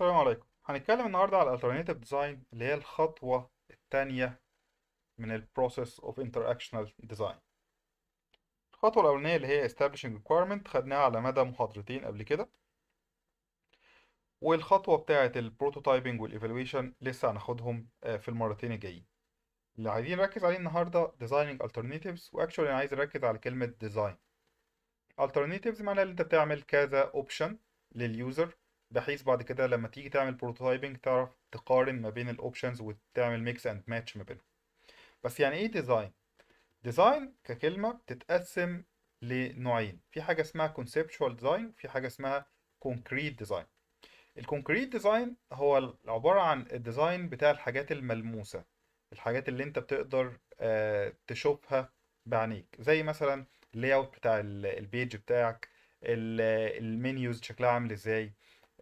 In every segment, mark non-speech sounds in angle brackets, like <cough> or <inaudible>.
السلام عليكم هنتكلم النهارده على Alternative ديزاين اللي هي الخطوه الثانيه من البروسيس اوف انتراكشنال ديزاين الخطوه الاولانيه اللي هي establishing requirement خدناها على مدى محاضرتين قبل كده والخطوه بتاعه البروتوتايبنج والايفالويشن لسه هناخدهم آه، في المرتين الجايين اللي عايزين نركز عليه النهارده designing alternatives واكشولي انا عايز اركز على كلمه design alternatives معناها اللي انت بتعمل كذا اوبشن لليوزر بحيث بعد كده لما تيجي تعمل بروتوتايبنج تعرف تقارن ما بين الاوبشنز وتعمل ميكس اند ماتش ما بينهم بس يعني ايه ديزاين ديزاين ككلمه بتتقسم لنوعين في حاجه اسمها كونسبشوال ديزاين وفي حاجه اسمها كونكريت ديزاين الكونكريت ديزاين هو عباره عن الديزاين بتاع الحاجات الملموسه الحاجات اللي انت بتقدر آه، تشوفها بعينيك زي مثلا اللي اوت بتاع البيج بتاعك المنيوز شكلها عامل ازاي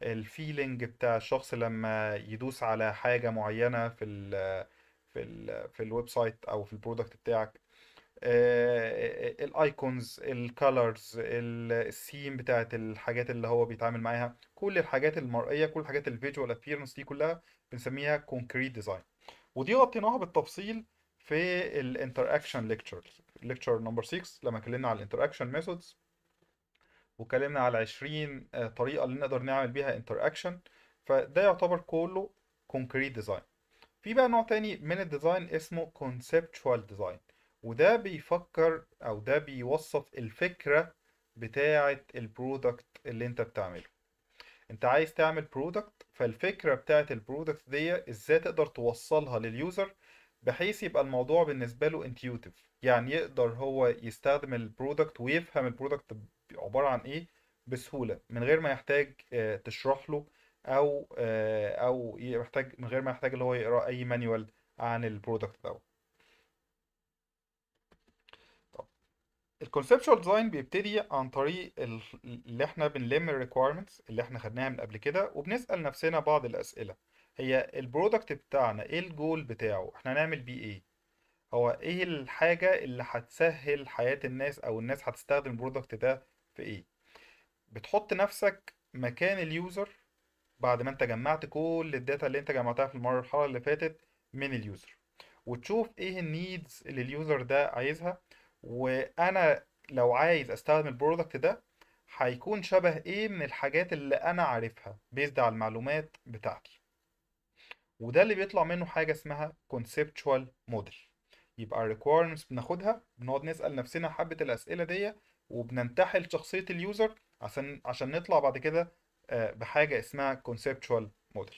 الفيلينج بتاع الشخص لما يدوس على حاجة معينة في ال في ال في الويب سايت او في البرودكت بتاعك الايكونز الكالرز السيم بتاعت الحاجات اللي هو بيتعامل معاها كل الحاجات المرئيه كل الحاجات الفيجوال ابييرنس دي كلها بنسميها كونكريت ديزاين ودي غطيناها بالتفصيل في الانتراكشن ليكتشر ليكتشر نمبر 6 لما اتكلمنا على الانتراكشن ميثودز واتكلمنا على 20 آه، طريقه اللي نقدر نعمل بيها انتراكشن فده يعتبر كله كونكريت ديزاين في بقى نوع تاني من الديزاين اسمه conceptual ديزاين وده بيفكر او ده بيوصف الفكره بتاعه البرودكت اللي انت بتعمله انت عايز تعمل برودكت فالفكره بتاعه البرودكت دي ازاي تقدر توصلها لليوزر بحيث يبقى الموضوع بالنسبه له انتيوتيف يعني يقدر هو يستخدم البرودكت ويفهم البرودكت عباره عن ايه بسهوله من غير ما يحتاج آه، تشرح له او آه، او يحتاج من غير ما يحتاج اللي هو يقرا اي مانيوال عن البرودكت ده الكونسبشوال ديزاين بيبتدي عن طريق اللي احنا بنلم الريكويرمنتس اللي احنا خدناها من قبل كده وبنسال نفسنا بعض الاسئله هي البرودكت بتاعنا ايه الجول بتاعه احنا هنعمل بيه ايه هو ايه الحاجه اللي هتسهل حياه الناس او الناس هتستخدم البرودكت ده في ايه بتحط نفسك مكان اليوزر بعد ما انت جمعت كل الداتا اللي انت جمعتها في المرحله اللي فاتت من اليوزر وتشوف ايه النيدز اللي اليوزر ده عايزها وانا لو عايز استخدم البرودكت ده هيكون شبه ايه من الحاجات اللي انا عارفها بيزد على المعلومات بتاعتي وده اللي بيطلع منه حاجه اسمها conceptual model يبقى requirements بناخدها بنقعد نسال نفسنا حبه الاسئله دي وبننتحل شخصيه اليوزر عشان عشان نطلع بعد كده آه، بحاجه اسمها conceptual model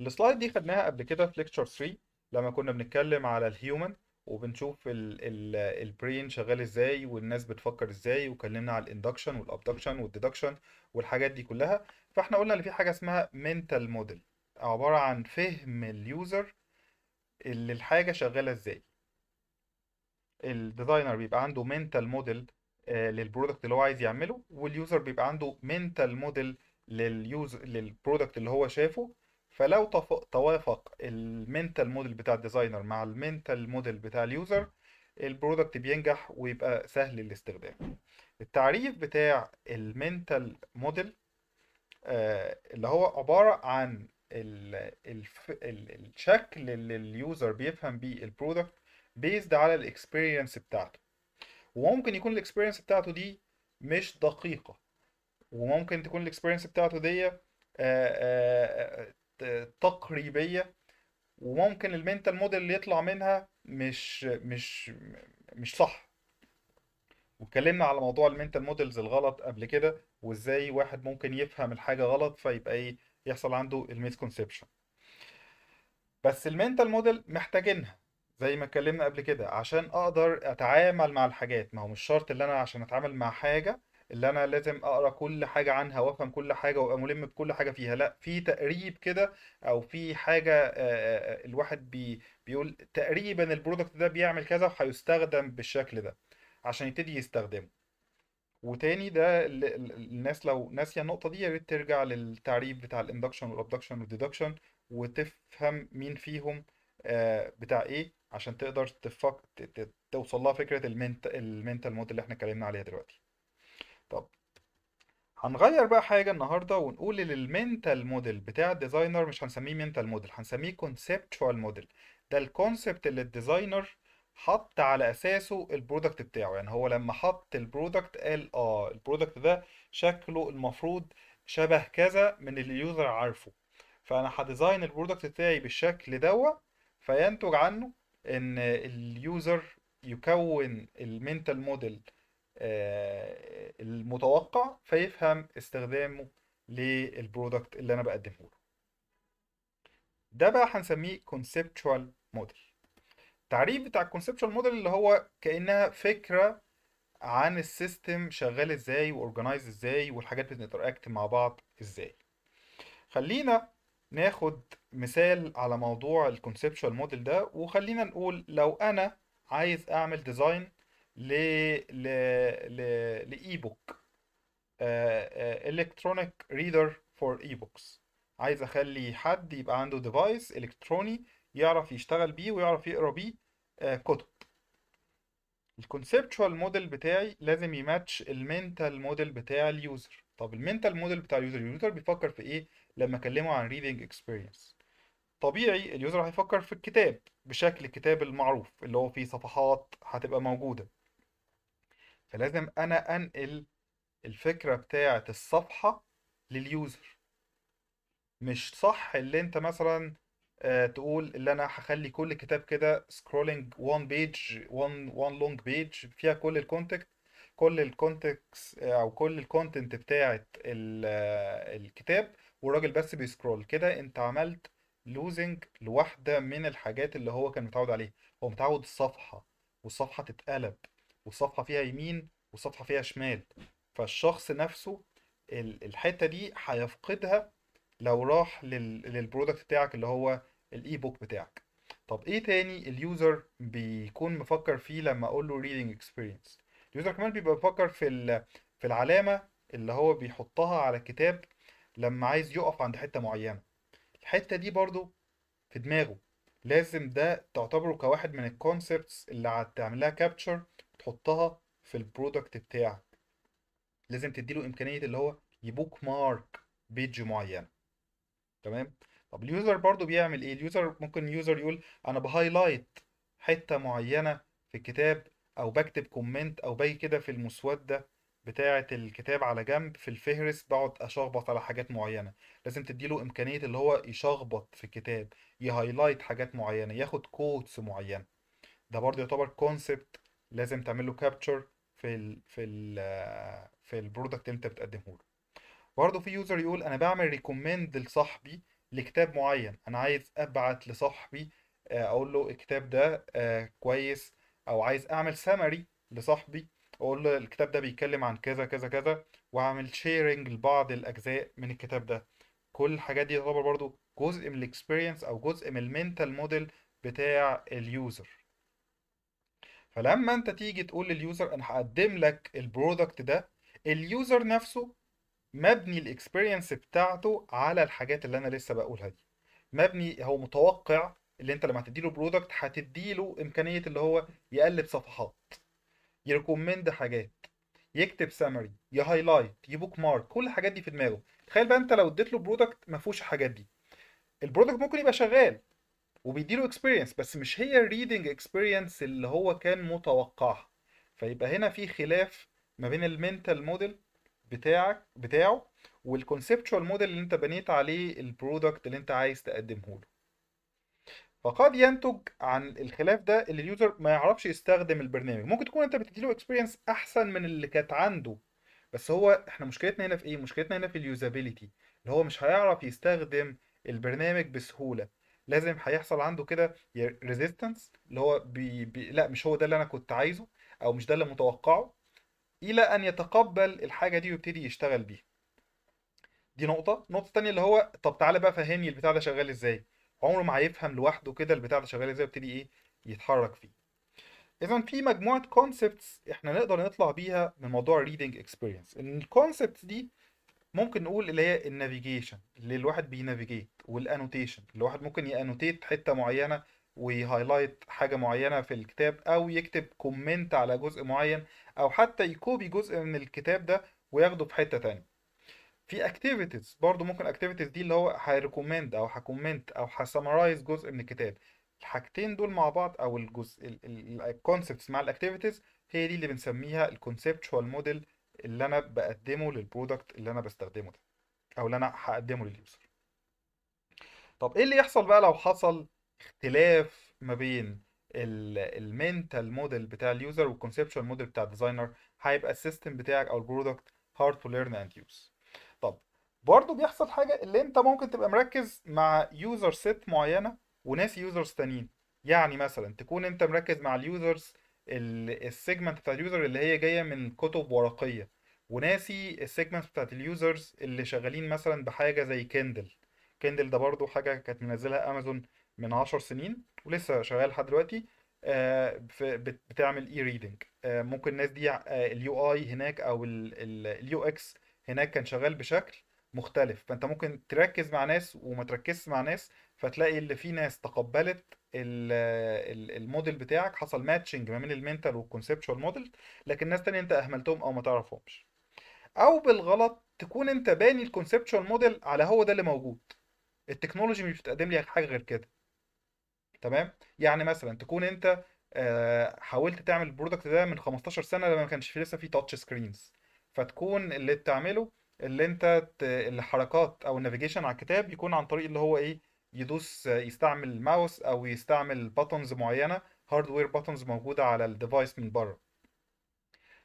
السلايد دي خدناها قبل كده في ليكتشر 3 لما كنا بنتكلم على الهيومن وبنشوف البرين شغال ازاي والناس بتفكر ازاي وكلمنا على الاندكشن والابدكشن والديدكشن والحاجات دي كلها فاحنا قلنا ان في حاجه اسمها منتال موديل عباره عن فهم اليوزر اللي الحاجه شغاله ازاي الديزاينر بيبقى عنده منتال موديل للبرودكت اللي هو عايز يعمله واليوزر بيبقى عنده منتال موديل لليوز للبرودكت اللي هو شافه فلو توافق المنتال موديل بتاع الديزاينر مع المنتال موديل بتاع اليوزر البرودكت بينجح ويبقى سهل الاستخدام التعريف بتاع المنتال موديل آه، اللي هو عبارة عن الشكل اللي اليوزر بيفهم بيه البرودكت بيزد على الاكسبيرينس بتاعته وممكن يكون الاكسبيرينس بتاعته دي مش دقيقة وممكن تكون الاكسبيرينس بتاعته دي آه، آه، آه، تقريبية وممكن المينتال موديل اللي يطلع منها مش مش مش صح واتكلمنا على موضوع المينتال موديلز الغلط قبل كده وازاي واحد ممكن يفهم الحاجة غلط فيبقى ايه يحصل عنده كونسبشن بس المينتال موديل محتاجينها زي ما اتكلمنا قبل كده عشان اقدر اتعامل مع الحاجات ما هو مش شرط اللي انا عشان اتعامل مع حاجه اللي انا لازم اقرا كل حاجه عنها وافهم كل حاجه وابقى ملم بكل حاجه فيها لا في تقريب كده او في حاجه الواحد بي بيقول تقريبا البرودكت ده بيعمل كذا وهيستخدم بالشكل ده عشان يبتدي يستخدمه وتاني ده الناس لو ناسيه النقطه دي يا ريت ترجع للتعريف بتاع الاندكشن والابدكشن والديدكشن وتفهم مين فيهم آه، بتاع ايه عشان تقدر تفك... توصل لها فكره المنت... المنتال مود اللي احنا اتكلمنا عليها دلوقتي طب هنغير بقى حاجه النهارده ونقول المنتال موديل بتاع الديزاينر مش هنسميه منتال موديل هنسميه كونسبتشوال موديل ده الكونسبت اللي الديزاينر حط على اساسه البرودكت بتاعه يعني هو لما حط البرودكت قال اه البرودكت ده شكله المفروض شبه كذا من اليوزر عارفه فانا هديزاين البرودكت بتاعي بالشكل دوت فينتج عنه ان اليوزر يكون المنتال موديل آه، المتوقع فيفهم استخدامه للبرودكت اللي انا بقدمه له ده بقى هنسميه conceptual موديل التعريف بتاع conceptual موديل اللي هو كانها فكره عن السيستم شغال ازاي واورجنايز ازاي والحاجات بتنتراكت مع بعض ازاي خلينا ناخد مثال على موضوع الكونسبشوال موديل ده وخلينا نقول لو انا عايز اعمل ديزاين ل ل ل لاي بوك الكترونيك ريدر فور اي بوكس عايز اخلي حد يبقى عنده ديفايس الكتروني يعرف يشتغل بيه ويعرف يقرا بيه آه، كتب الكونسبشوال موديل بتاعي لازم يماتش المينتال موديل بتاع اليوزر طب المينتال موديل بتاع اليوزر اليوزر بيفكر في ايه لما اكلمه عن reading experience طبيعي اليوزر هيفكر في الكتاب بشكل الكتاب المعروف اللي هو فيه صفحات هتبقى موجودة فلازم أنا أنقل الفكرة بتاعة الصفحة لليوزر مش صح اللي انت مثلا آه، تقول اللي انا هخلي كل كتاب كده سكرولينج وان بيج وان وان لونج بيج فيها كل الكونتكت كل الكونتكس آه، او كل الكونتنت بتاعه آه، الكتاب والراجل بس بيسكرول كده انت عملت لوزنج لواحدة من الحاجات اللي هو كان متعود عليها هو متعود صفحة والصفحة تتقلب والصفحة فيها يمين والصفحة فيها شمال فالشخص نفسه الحتة دي هيفقدها لو راح للبرودكت بتاعك اللي هو الاي بوك بتاعك طب ايه تاني اليوزر بيكون مفكر فيه لما اقول له ريدنج اكسبيرينس اليوزر كمان بيبقى بيفكر في في العلامة اللي هو بيحطها على الكتاب لما عايز يقف عند حتة معينة الحتة دي برضو في دماغه لازم ده تعتبره كواحد من الكونسبتس اللي هتعملها كابتشر تحطها في البرودكت بتاعك لازم تديله امكانية اللي هو يبوك مارك بيج معينة تمام طب اليوزر برضو بيعمل ايه اليوزر ممكن يوزر يقول انا بهايلايت حتة معينة في الكتاب او بكتب كومنت او باجي كده في المسودة بتاعة الكتاب على جنب في الفهرس بقعد أشخبط على حاجات معينة لازم تديله إمكانية اللي هو يشخبط في الكتاب يهايلايت حاجات معينة ياخد كوتس معينة ده برضه يعتبر كونسبت لازم تعمل له كابتشر في الـ في الـ في البرودكت اللي انت بتقدمه له برضه في يوزر يقول انا بعمل ريكومند لصاحبي لكتاب معين انا عايز ابعت لصاحبي آه، اقول له الكتاب ده آه، كويس او عايز اعمل سمري لصاحبي واقول له الكتاب ده بيتكلم عن كذا كذا كذا واعمل شيرنج لبعض الاجزاء من الكتاب ده كل الحاجات دي تعتبر برضو جزء من الاكسبيرينس او جزء من المينتال موديل بتاع اليوزر فلما انت تيجي تقول لليوزر انا هقدم لك البرودكت ده اليوزر نفسه مبني الاكسبيرينس بتاعته على الحاجات اللي انا لسه بقولها دي مبني هو متوقع اللي انت لما هتديله برودكت هتديله امكانيه اللي هو يقلب صفحات يريكومند حاجات يكتب سامري يهايلايت يبوك مارك كل الحاجات دي في دماغه تخيل بقى انت لو اديت له برودكت ما فيهوش الحاجات دي البرودكت ممكن يبقى شغال وبيديله اكسبيرينس بس مش هي الريدنج اكسبيرينس اللي هو كان متوقعها فيبقى هنا في خلاف ما بين المنتال موديل بتاعك بتاعه والكونسبتشوال موديل اللي انت بنيت عليه البرودكت اللي انت عايز تقدمه له فقد ينتج عن الخلاف ده ان اليوزر ما يعرفش يستخدم البرنامج ممكن تكون انت بتديله اكسبيرينس احسن من اللي كانت عنده بس هو احنا مشكلتنا هنا في ايه مشكلتنا هنا في اليوزابيليتي اللي هو مش هيعرف يستخدم البرنامج بسهوله لازم هيحصل عنده كده ريزيستنس اللي هو بي بي لا مش هو ده اللي انا كنت عايزه او مش ده اللي متوقعه الى ان يتقبل الحاجه دي ويبتدي يشتغل بيها دي نقطه النقطه الثانيه اللي هو طب تعالى بقى فهمني البتاع ده شغال ازاي عمره ما هيفهم لوحده كده البتاع ده شغال ازاي ويبتدي ايه يتحرك فيه اذا في مجموعه كونسبتس احنا نقدر نطلع بيها من موضوع الريدنج اكسبيرينس الكونسبت دي ممكن نقول اللي هي النافيجيشن اللي الواحد بينافيجيت والانوتيشن اللي الواحد ممكن يانوتيت حته معينه ويهايلايت حاجه معينه في الكتاب او يكتب كومنت على جزء معين او حتى يكوبي جزء من الكتاب ده وياخده في حته تانية في اكتيفيتيز برضو ممكن اكتيفيتيز دي اللي هو هيريكومند او هكومنت او هسمرايز جزء من الكتاب الحاجتين دول مع بعض او الجزء الكونسبتس مع الاكتيفيتيز هي دي اللي بنسميها الكونسبتشوال موديل اللي انا بقدمه للبرودكت اللي انا بستخدمه ده او اللي انا هقدمه لليوزر طب ايه اللي يحصل بقى لو حصل اختلاف ما بين المينتال موديل بتاع اليوزر والكونسبشوال موديل بتاع الديزاينر هيبقى السيستم بتاعك او البرودكت هارد تو ليرن اند يوز طب برضه بيحصل حاجه اللي انت ممكن تبقى مركز مع يوزر ست معينه وناس يوزرز تانيين يعني مثلا تكون انت مركز مع اليوزرز السيجمنت بتاع اليوزر اللي هي جايه من كتب ورقيه وناسي السيجمنت بتاعت اليوزرز اللي شغالين مثلا بحاجه زي كندل كندل ده برضو حاجه كانت منزلها امازون من عشر سنين ولسه شغال لحد دلوقتي آه، بتعمل اي آه، ريدنج ممكن الناس دي آه، اليو اي هناك او اليو اكس هناك كان شغال بشكل مختلف فانت ممكن تركز مع ناس وما تركزش مع ناس فتلاقي اللي في ناس تقبلت الموديل بتاعك حصل ماتشنج ما بين المينتال والكونسبشوال موديل لكن ناس تانية انت اهملتهم او ما تعرفهمش او بالغلط تكون انت باني الكونسبشوال موديل على هو ده اللي موجود التكنولوجي مش بتقدم لي حاجه غير كده تمام يعني مثلا تكون انت آه، حاولت تعمل البرودكت ده من 15 سنه لما ما كانش في لسه في تاتش سكرينز فتكون اللي بتعمله اللي انت ت... الحركات او النافيجيشن على الكتاب يكون عن طريق اللي هو ايه يدوس يستعمل الماوس او يستعمل باتونز معينه هاردوير باتونز موجوده على الديفايس من بره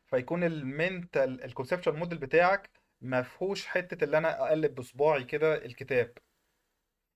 فيكون المنتال الكونسبشوال موديل بتاعك ما فيهوش حته اللي انا اقلب بصباعي كده الكتاب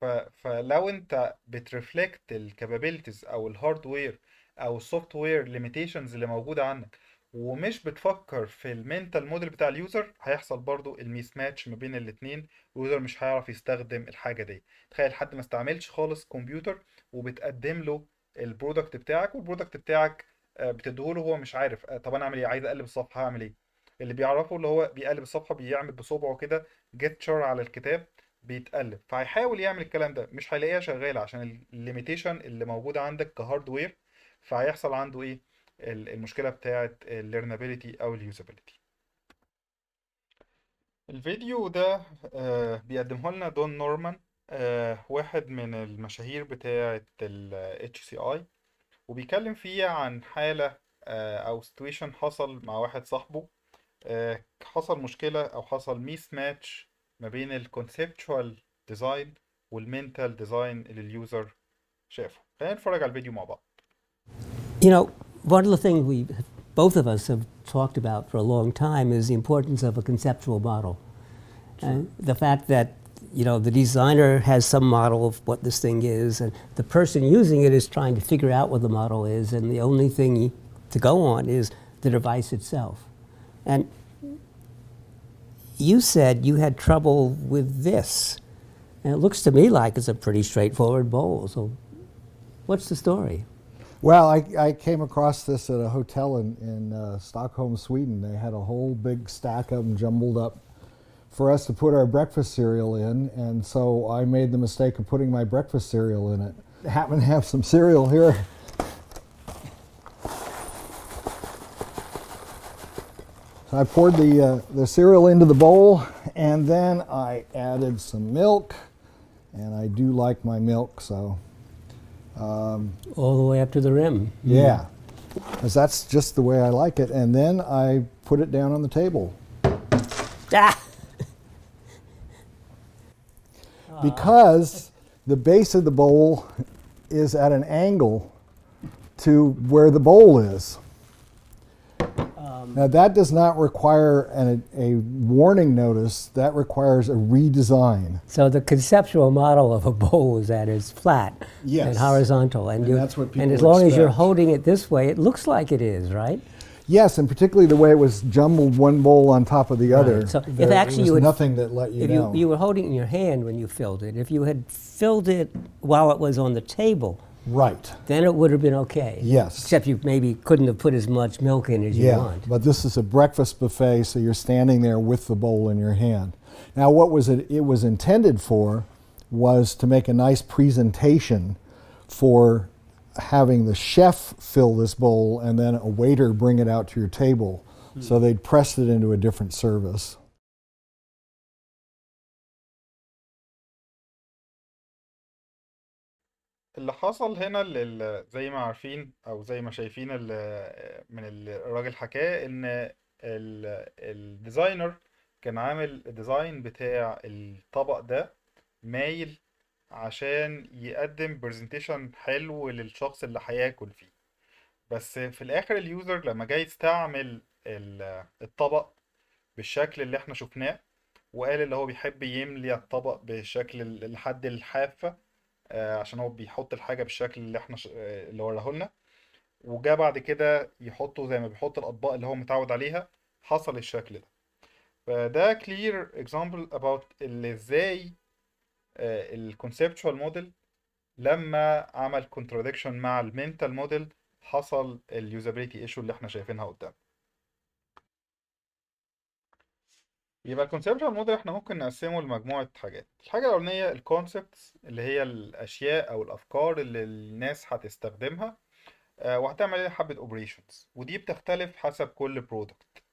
ف... فلو انت بترفلكت الكابابيلتيز او الهاردوير او السوفت وير ليميتيشنز اللي موجوده عندك ومش بتفكر في المنتال موديل بتاع اليوزر هيحصل برضو الميس ماتش ما بين الاتنين اليوزر مش هيعرف يستخدم الحاجه دي تخيل حد ما استعملش خالص كمبيوتر وبتقدم له البرودكت بتاعك والبرودكت بتاعك آه، بتديهوله هو مش عارف آه، طب انا اعمل ايه عايز اقلب الصفحه هعمل ايه اللي بيعرفه اللي هو بيقلب الصفحه بيعمل بصبعه كده جيتشر على الكتاب بيتقلب فهيحاول يعمل الكلام ده مش هيلاقيها شغاله عشان الليميتيشن اللي موجوده عندك كهاردوير فهيحصل عنده ايه المشكله بتاعه الليرنابيلتي او اليوزابيلتي الفيديو ده آه، بيقدمه لنا دون نورمان آه، واحد من المشاهير بتاعه ال HCI وبيتكلم فيه عن حاله آه، او سيتويشن حصل مع واحد صاحبه حصل مشكله او حصل ميس ماتش ما بين Design ديزاين والمنتال ديزاين اللي اليوزر شافه خلينا نتفرج على الفيديو مع بعض You know, one of the things we both of us have talked about for a long time is the importance of a conceptual model. Sure. And the fact that you know the designer has some model of what this thing is, and the person using it is trying to figure out what the model is, and the only thing to go on is the device itself. And you said you had trouble with this, and it looks to me like it's a pretty straightforward bowl. So, what's the story? Well, I, I came across this at a hotel in, in uh, Stockholm, Sweden. They had a whole big stack of them jumbled up for us to put our breakfast cereal in, and so I made the mistake of putting my breakfast cereal in it. I happen to have some cereal here. So I poured the, uh, the cereal into the bowl, and then I added some milk, and I do like my milk, so um, All the way up to the rim. Hmm. Yeah, because that's just the way I like it. And then I put it down on the table. Ah! <laughs> because the base of the bowl is at an angle to where the bowl is. Now that does not require an, a warning notice, that requires a redesign. So the conceptual model of a bowl is that it's flat yes. and horizontal. And, and that's what people And as long expect. as you're holding it this way, it looks like it is, right? Yes, and particularly the way it was jumbled one bowl on top of the other. So there, if actually you would, nothing that let you if know. you were holding it in your hand when you filled it. If you had filled it while it was on the table, Right. Then it would have been okay. Yes. Except you maybe couldn't have put as much milk in as yeah, you want. But this is a breakfast buffet, so you're standing there with the bowl in your hand. Now, what was it? It was intended for was to make a nice presentation for having the chef fill this bowl and then a waiter bring it out to your table. Mm. So they'd press it into a different service. اللي حصل هنا اللي زي ما عارفين او زي ما شايفين ال... من اللي الراجل حكاه ان ال- الديزاينر كان عامل الديزاين بتاع الطبق ده مايل عشان يقدم برزنتيشن حلو للشخص اللي هياكل فيه بس في الاخر اليوزر لما جاي يستعمل الطبق بالشكل اللي احنا شفناه وقال اللي هو بيحب يملي الطبق بالشكل ال- لحد الحافة آه عشان هو بيحط الحاجه بالشكل اللي احنا ش... آه، اللي وراه لنا وجا بعد كده يحطه زي ما بيحط الاطباق اللي هو متعود عليها حصل الشكل ده فده clear example about اللي ازاي الكونسبتشوال آه، موديل لما عمل contradiction مع المينتال موديل حصل اليوزابيلتي ايشو اللي احنا شايفينها قدامنا يبقى الكونسبت موديل احنا ممكن نقسمه لمجموعة حاجات الحاجة الأولانية الكونسبتس اللي هي الأشياء أو الأفكار اللي الناس هتستخدمها آه، وهتعمل عليها حبة اوبريشنز ودي بتختلف حسب كل برودكت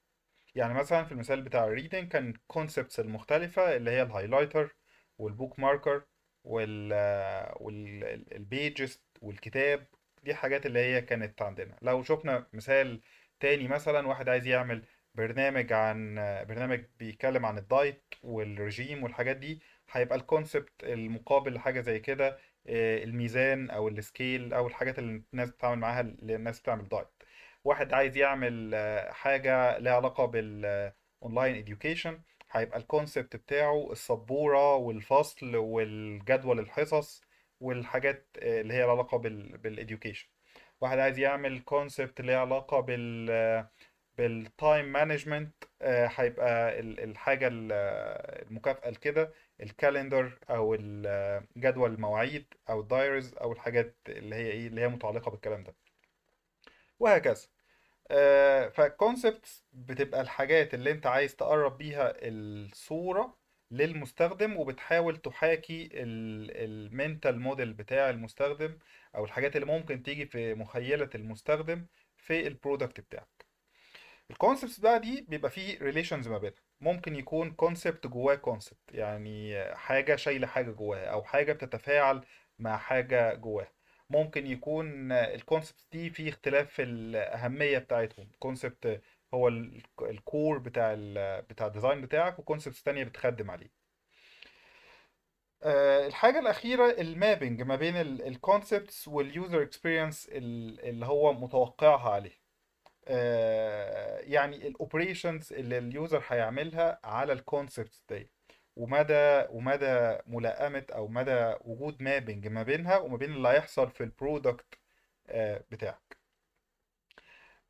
يعني مثلا في المثال بتاع الريدنج كان الكونسبتس المختلفة اللي هي الهايلايتر والبوك ماركر وال آه، والبيجز والكتاب دي حاجات اللي هي كانت عندنا لو شفنا مثال تاني مثلا واحد عايز يعمل برنامج عن برنامج بيتكلم عن الدايت والرجيم والحاجات دي هيبقى الكونسبت المقابل لحاجه زي كده آه، الميزان او السكيل او الحاجات اللي الناس بتتعامل معاها اللي الناس بتعمل دايت واحد عايز يعمل آه، حاجه لها علاقه بالاونلاين اديوكيشن آه، هيبقى الكونسبت بتاعه السبوره والفصل والجدول الحصص والحاجات اللي هي لها علاقه بالاديوكيشن واحد عايز يعمل كونسبت ليه علاقه بال بالتايم آه، مانجمنت هيبقى الحاجه المكافاه لكده الكالندر او جدول المواعيد او الدايرز او الحاجات اللي هي ايه اللي هي متعلقه بالكلام ده وهكذا آه، فالكونسبتس بتبقى الحاجات اللي انت عايز تقرب بيها الصوره للمستخدم وبتحاول تحاكي المينتال موديل بتاع المستخدم او الحاجات اللي ممكن تيجي في مخيله المستخدم في البرودكت بتاعك الكونسبتس بقى دي بيبقى فيه ريليشنز ما بينها ممكن يكون كونسبت جواه كونسبت يعني حاجه شايله حاجه جواها او حاجه بتتفاعل مع حاجه جواها ممكن يكون الكونسبت دي في اختلاف في الاهميه بتاعتهم كونسبت هو الكور بتاع ال بتاع الديزاين بتاعك وكونسبتس تانية بتخدم عليه آه، الحاجة الأخيرة المابنج ما بين الكونسبتس واليوزر اكسبيرينس اللي هو متوقعها عليه آه، يعني الاوبريشنز اللي اليوزر هيعملها على الكونسبتس دي ومدى ومدى ملائمه او مدى وجود مابنج ما بينها وما بين اللي هيحصل في البرودكت آه، بتاعك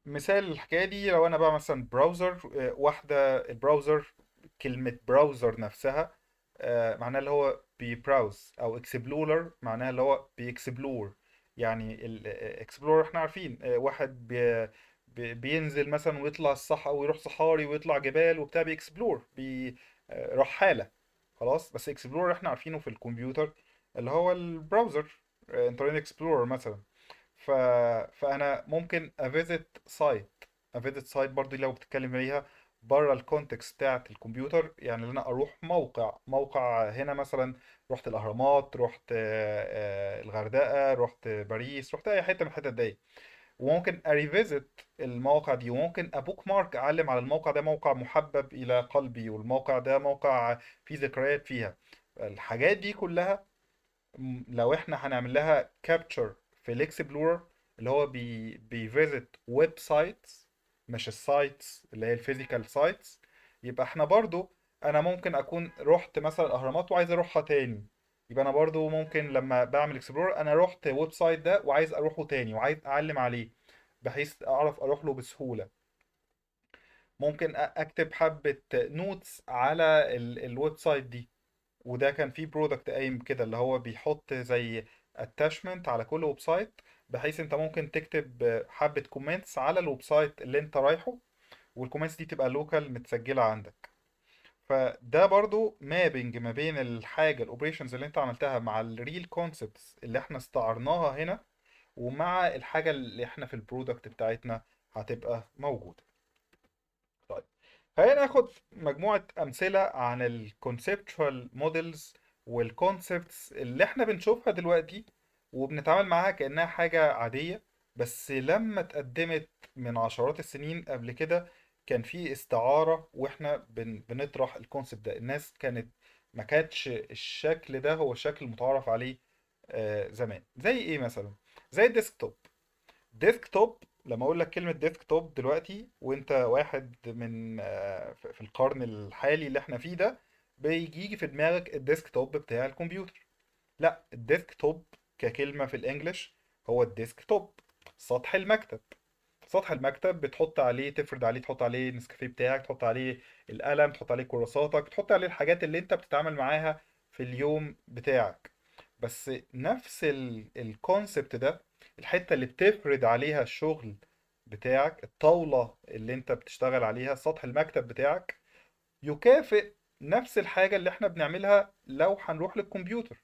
مثال الحكايه دي لو انا بقى مثلا براوزر آه، واحده البراوزر كلمه براوزر نفسها معناها اللي هو بيبراوز او اكسبلورر معناها اللي هو بيكسبلور يعني الاكسبلور احنا عارفين واحد بينزل مثلا ويطلع الصحراء ويروح صحاري ويطلع جبال وبتاع بيكسبلور بي آه، رحاله خلاص بس اكسبلور احنا عارفينه في الكمبيوتر اللي هو البراوزر آه، انترنت اكسبلورر مثلا ف... فانا ممكن افيزيت سايت افيزيت سايت برضو لو بتتكلم عليها بره الكونتكست بتاعت الكمبيوتر يعني انا اروح موقع موقع هنا مثلا رحت الاهرامات رحت آه، الغردقه رحت باريس رحت اي حته من الحتت دي وممكن اريفيزيت الموقع دي وممكن ابوك مارك اعلم على الموقع ده موقع محبب الى قلبي والموقع ده موقع فيه ذكريات فيها الحاجات دي كلها لو احنا هنعمل لها كابتشر في الاكسبلور اللي هو بي بيفيزت ويب سايتس مش السايتس اللي هي الفيزيكال سايتس يبقى احنا برضو انا ممكن اكون رحت مثلا الاهرامات وعايز اروحها تاني يبقى انا برضو ممكن لما بعمل اكسبلور انا رحت ويب سايت ده وعايز اروحه تاني وعايز اعلم عليه بحيث اعرف اروح له بسهوله ممكن اكتب حبه نوتس على الويب سايت دي وده كان فيه برودكت قايم كده اللي هو بيحط زي اتاشمنت على كل ويب سايت بحيث انت ممكن تكتب حبه كومنتس على الويب سايت اللي انت رايحه والكومنتس دي تبقى لوكال متسجله عندك فده برضو مابنج ما بين الحاجه الاوبريشنز اللي انت عملتها مع الريل كونسبتس اللي احنا استعرناها هنا ومع الحاجه اللي احنا في البرودكت بتاعتنا هتبقى موجوده طيب خلينا ناخد مجموعه امثله عن الكونسبتوال مودلز والكونسبتس اللي احنا بنشوفها دلوقتي وبنتعامل معاها كانها حاجه عاديه بس لما اتقدمت من عشرات السنين قبل كده كان في استعاره واحنا بن بنطرح الكونسبت ده الناس كانت ما كانتش الشكل ده هو الشكل المتعارف عليه آه، زمان زي ايه مثلا زي ديسك ديسكتوب لما اقول لك كلمه ديسكتوب دلوقتي وانت واحد من آه، في القرن الحالي اللي احنا فيه ده بيجي في دماغك الديسكتوب بتاع الكمبيوتر لا الديسكتوب ككلمه في الانجليش هو الديسكتوب سطح المكتب سطح المكتب بتحط عليه تفرد عليه تحط عليه النسكافيه بتاعك تحط عليه القلم تحط عليه كراساتك تحط عليه الحاجات اللي انت بتتعامل معاها في اليوم بتاعك بس نفس الكونسبت ده الحته اللي بتفرد عليها الشغل بتاعك الطاوله اللي انت بتشتغل عليها سطح المكتب بتاعك يكافئ نفس الحاجه اللي احنا بنعملها لو هنروح للكمبيوتر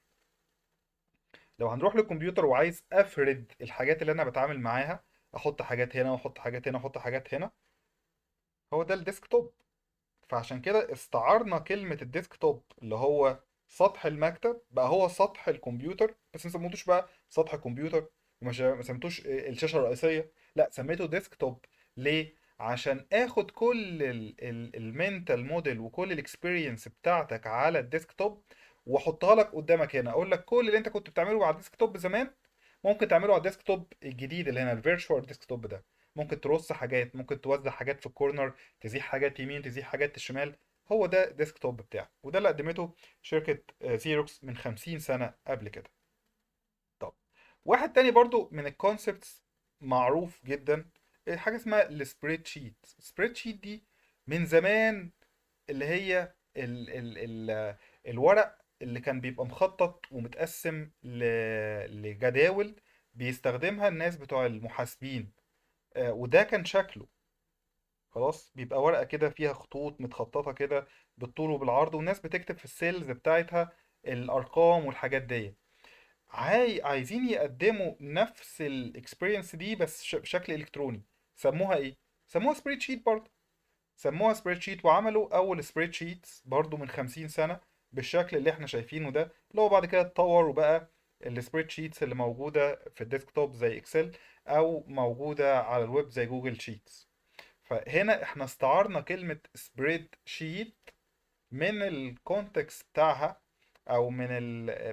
لو هنروح للكمبيوتر وعايز افرد الحاجات اللي انا بتعامل معاها احط حاجات هنا واحط حاجات هنا واحط حاجات هنا هو ده الديسكتوب فعشان كده استعرنا كلمة الديسكتوب اللي هو سطح المكتب بقى هو سطح الكمبيوتر بس ما سميتوش بقى سطح الكمبيوتر ما سميتوش الشاشة الرئيسية لا سميته ديسكتوب ليه؟ عشان اخد كل المنتال موديل وكل الاكسبيرينس بتاعتك على الديسكتوب واحطها لك قدامك هنا اقول لك كل اللي انت كنت بتعمله على الديسكتوب زمان ممكن تعمله على الديسك توب الجديد اللي هنا الفيرتشوال ديسك توب ده ممكن ترص حاجات ممكن توزع حاجات في الكورنر تزيح حاجات يمين تزيح حاجات الشمال هو ده ديسك توب بتاعك وده اللي قدمته شركة زيروكس آه، من 50 سنة قبل كده طب واحد تاني برضو من الكونسبتس معروف جدا آه، حاجة اسمها السبريد شيت السبريد شيت دي من زمان اللي هي الـ الـ الـ آه، الورق اللي كان بيبقى مخطط ومتقسم ل... لجداول بيستخدمها الناس بتوع المحاسبين آه، وده كان شكله خلاص بيبقى ورقة كده فيها خطوط متخططة كده بالطول وبالعرض والناس بتكتب في السيلز بتاعتها الأرقام والحاجات دي عاي... عايزين يقدموا نفس الاكسبيرينس دي بس ش... بشكل إلكتروني سموها إيه؟ سموها سبريد شيت برضه سموها سبريد شيت وعملوا أول سبريد شيت برضه من 50 سنة بالشكل اللي احنا شايفينه ده اللي هو بعد كده اتطور وبقى السبريد شيتس اللي موجوده في الديسكتوب زي اكسل او موجوده على الويب زي جوجل شيتس فهنا احنا استعرنا كلمه سبريد شيت من الكونتكست بتاعها او من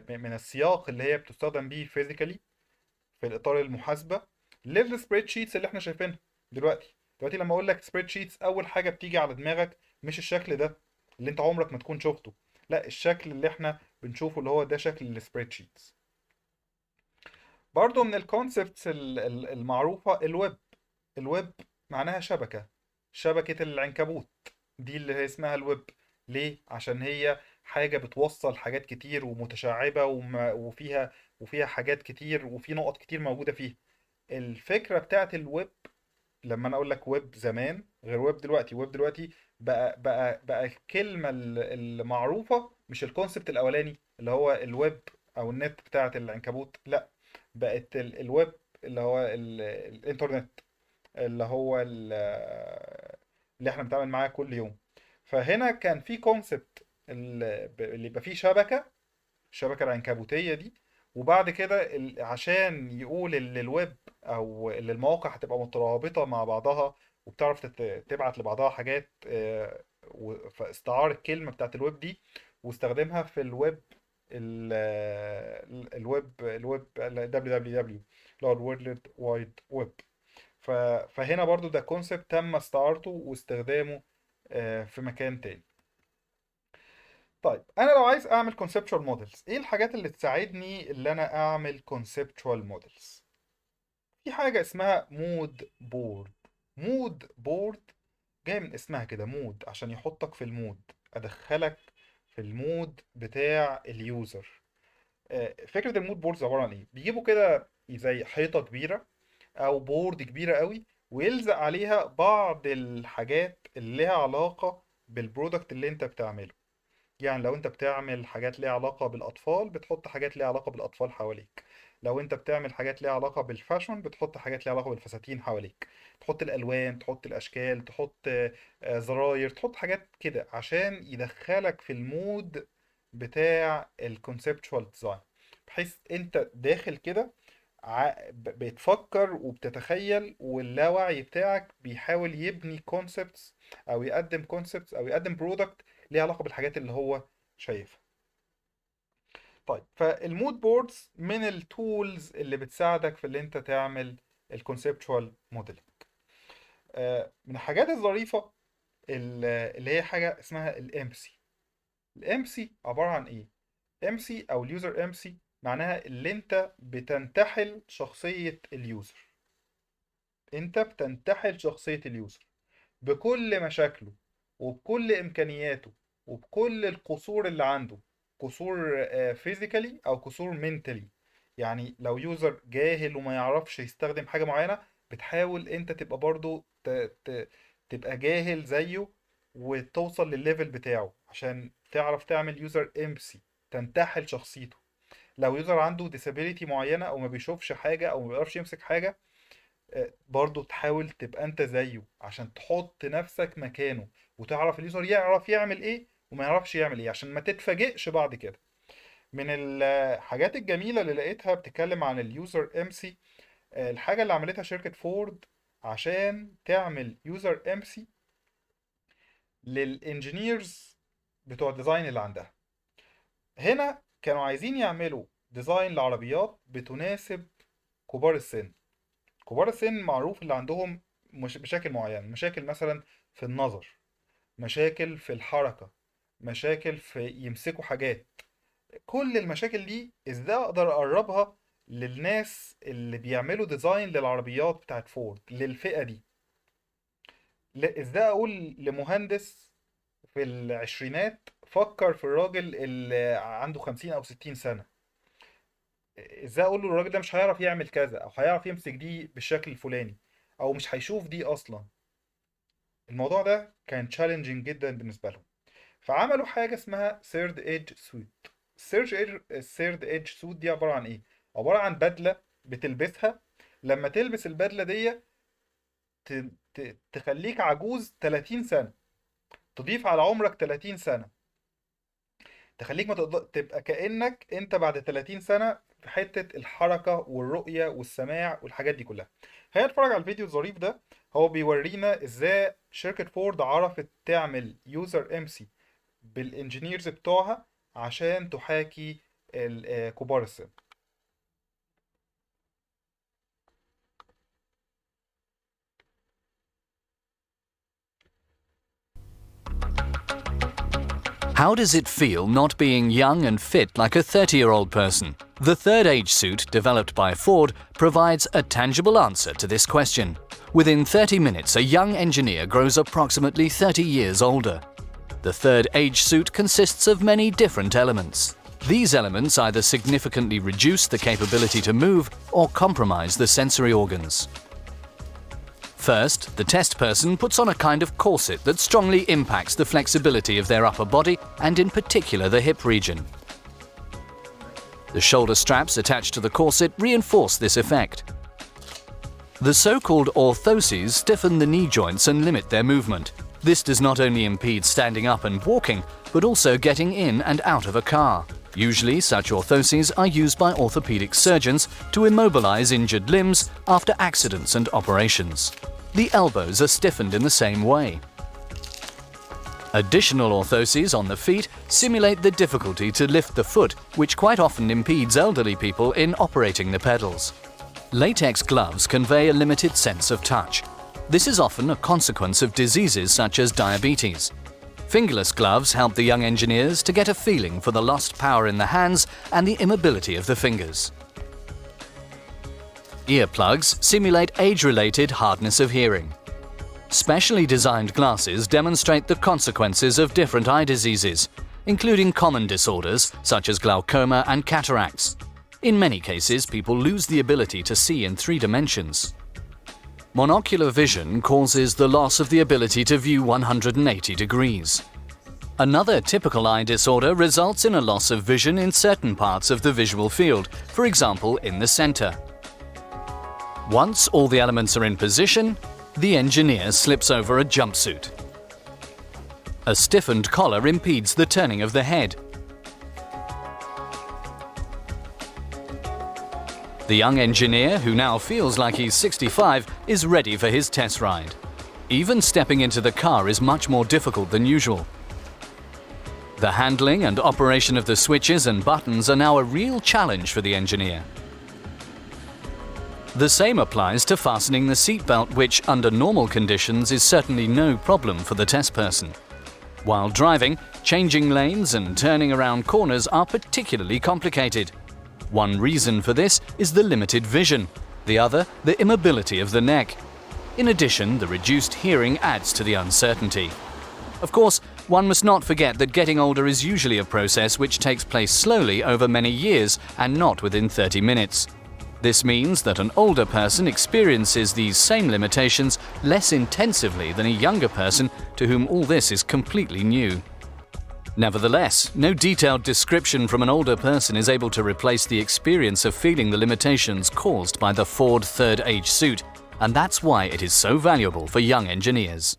من السياق اللي هي بتستخدم بيه فيزيكالي في الاطار المحاسبه للسبريد شيتس اللي احنا شايفينها دلوقتي دلوقتي لما اقول لك سبريد شيتس اول حاجه بتيجي على دماغك مش الشكل ده اللي انت عمرك ما تكون شفته لا الشكل اللي احنا بنشوفه اللي هو ده شكل السبريد شيتس برضو من الكونسبتس المعروفة الويب الويب معناها شبكة شبكة العنكبوت دي اللي هي اسمها الويب ليه؟ عشان هي حاجة بتوصل حاجات كتير ومتشعبة وفيها وفيها حاجات كتير وفي نقط كتير موجودة فيها الفكرة بتاعت الويب لما انا اقول لك ويب زمان غير ويب دلوقتي ويب دلوقتي بقى بقى بقى الكلمه المعروفه مش الكونسبت الاولاني اللي هو الويب او النت بتاعه العنكبوت لا بقت الويب اللي هو الانترنت اللي هو اللي احنا بنتعامل معاه كل يوم فهنا كان في كونسبت اللي يبقى فيه شبكه الشبكه العنكبوتيه دي وبعد كده عشان يقول اللي الويب او اللي المواقع هتبقى مترابطه مع بعضها وبتعرف تبعت لبعضها حاجات آه، فاستعار الكلمه بتاعت الويب دي واستخدمها في الويب الويب الويب www اللي هو وايد ويب فهنا برضو ده كونسبت تم استعارته واستخدامه آه، في مكان تاني طيب انا لو عايز اعمل conceptual models ايه الحاجات اللي تساعدني ان انا اعمل conceptual models في حاجه اسمها مود بورد مود بورد جاي من اسمها كده مود عشان يحطك في المود ادخلك في المود بتاع اليوزر آه، فكره المود بورد عباره عن ايه بيجيبوا كده زي حيطه كبيره او بورد كبيره قوي ويلزق عليها بعض الحاجات اللي لها علاقه بالبرودكت اللي انت بتعمله يعني لو انت بتعمل حاجات ليها علاقه بالاطفال بتحط حاجات ليها علاقه بالاطفال حواليك لو انت بتعمل حاجات ليها علاقه بالفاشون بتحط حاجات ليها علاقه بالفساتين حواليك تحط الالوان تحط الاشكال تحط آه، زراير تحط حاجات كده عشان يدخلك في المود بتاع الكونسبتشوال ديزاين بحيث انت داخل كده بتفكر وبتتخيل واللاوعي بتاعك بيحاول يبني كونسبتس او يقدم كونسبتس او يقدم برودكت ليه علاقه بالحاجات اللي هو شايفها طيب فالمود بوردز من التولز اللي بتساعدك في اللي انت تعمل الكونسبتشوال آه، موديلنج من الحاجات الظريفه اللي هي حاجه اسمها الامسي الامسي عباره عن ايه امسي او اليوزر امسي معناها اللي انت بتنتحل شخصيه اليوزر انت بتنتحل شخصيه اليوزر بكل مشاكله وبكل امكانياته وبكل القصور اللي عنده قصور فيزيكالي آه، او قصور منتالي يعني لو يوزر جاهل وما يعرفش يستخدم حاجه معينه بتحاول انت تبقى برضو تبقى جاهل زيه وتوصل للليفل بتاعه عشان تعرف تعمل يوزر امبسي تنتحل شخصيته لو يوزر عنده ديسابيليتي معينه او ما بيشوفش حاجه او ما بيعرفش يمسك حاجه آه، برضه تحاول تبقى انت زيه عشان تحط نفسك مكانه وتعرف اليوزر يعرف يعمل ايه وما يعرفش يعمل ايه عشان ما تتفاجئش بعد كده من الحاجات الجميلة اللي لقيتها بتتكلم عن اليوزر امسي آه، الحاجة اللي عملتها شركة فورد عشان تعمل يوزر امسي للانجينيرز بتوع الديزاين اللي عندها هنا كانوا عايزين يعملوا ديزاين لعربيات بتناسب كبار السن كبار السن معروف اللي عندهم مش مشاكل معينة مشاكل مثلا في النظر مشاكل في الحركة مشاكل في يمسكوا حاجات كل المشاكل دي ازاي اقدر اقربها للناس اللي بيعملوا ديزاين للعربيات بتاعت فورد للفئة دي ازاي اقول لمهندس في العشرينات فكر في الراجل اللي عنده خمسين او ستين سنة ازاي اقول له الراجل ده مش هيعرف يعمل كذا او هيعرف يمسك دي بالشكل الفلاني او مش هيشوف دي اصلا الموضوع ده كان تشالنجينج جدا بالنسبة لهم فعملوا حاجه اسمها سيرد ايدج سوت السيرد ايدج سوت دي عباره عن ايه عباره عن بدله بتلبسها لما تلبس البدله دي تخليك عجوز 30 سنه تضيف على عمرك 30 سنه تخليك ما تقدر تبقى كانك انت بعد 30 سنه في حته الحركه والرؤيه والسماع والحاجات دي كلها هيا اتفرج على الفيديو الظريف ده هو بيورينا ازاي شركه فورد عرفت تعمل يوزر ام سي بالانجينيرز بتوعها عشان تحاكي How does it feel not being young and fit like a 30 year old person? The third age suit, developed by Ford, provides a tangible answer to this question. Within 30 minutes, a young engineer grows approximately 30 years older. The third age suit consists of many different elements. These elements either significantly reduce the capability to move or compromise the sensory organs. First, the test person puts on a kind of corset that strongly impacts the flexibility of their upper body and in particular the hip region. The shoulder straps attached to the corset reinforce this effect. The so-called orthoses stiffen the knee joints and limit their movement, this does not only impede standing up and walking, but also getting in and out of a car. Usually, such orthoses are used by orthopedic surgeons to immobilize injured limbs after accidents and operations. The elbows are stiffened in the same way. Additional orthoses on the feet simulate the difficulty to lift the foot, which quite often impedes elderly people in operating the pedals. Latex gloves convey a limited sense of touch, this is often a consequence of diseases such as diabetes. Fingerless gloves help the young engineers to get a feeling for the lost power in the hands and the immobility of the fingers. Earplugs simulate age-related hardness of hearing. Specially designed glasses demonstrate the consequences of different eye diseases, including common disorders such as glaucoma and cataracts. In many cases, people lose the ability to see in three dimensions. Monocular vision causes the loss of the ability to view 180 degrees. Another typical eye disorder results in a loss of vision in certain parts of the visual field, for example in the center. Once all the elements are in position, the engineer slips over a jumpsuit. A stiffened collar impedes the turning of the head, The young engineer, who now feels like he's 65, is ready for his test ride. Even stepping into the car is much more difficult than usual. The handling and operation of the switches and buttons are now a real challenge for the engineer. The same applies to fastening the seatbelt, which under normal conditions is certainly no problem for the test person. While driving, changing lanes and turning around corners are particularly complicated. One reason for this is the limited vision, the other the immobility of the neck. In addition, the reduced hearing adds to the uncertainty. Of course, one must not forget that getting older is usually a process which takes place slowly over many years and not within 30 minutes. This means that an older person experiences these same limitations less intensively than a younger person to whom all this is completely new. Nevertheless, no detailed description from an older person is able to replace the experience of feeling the limitations caused by the Ford Third Age suit, and that's why it is so valuable for young engineers.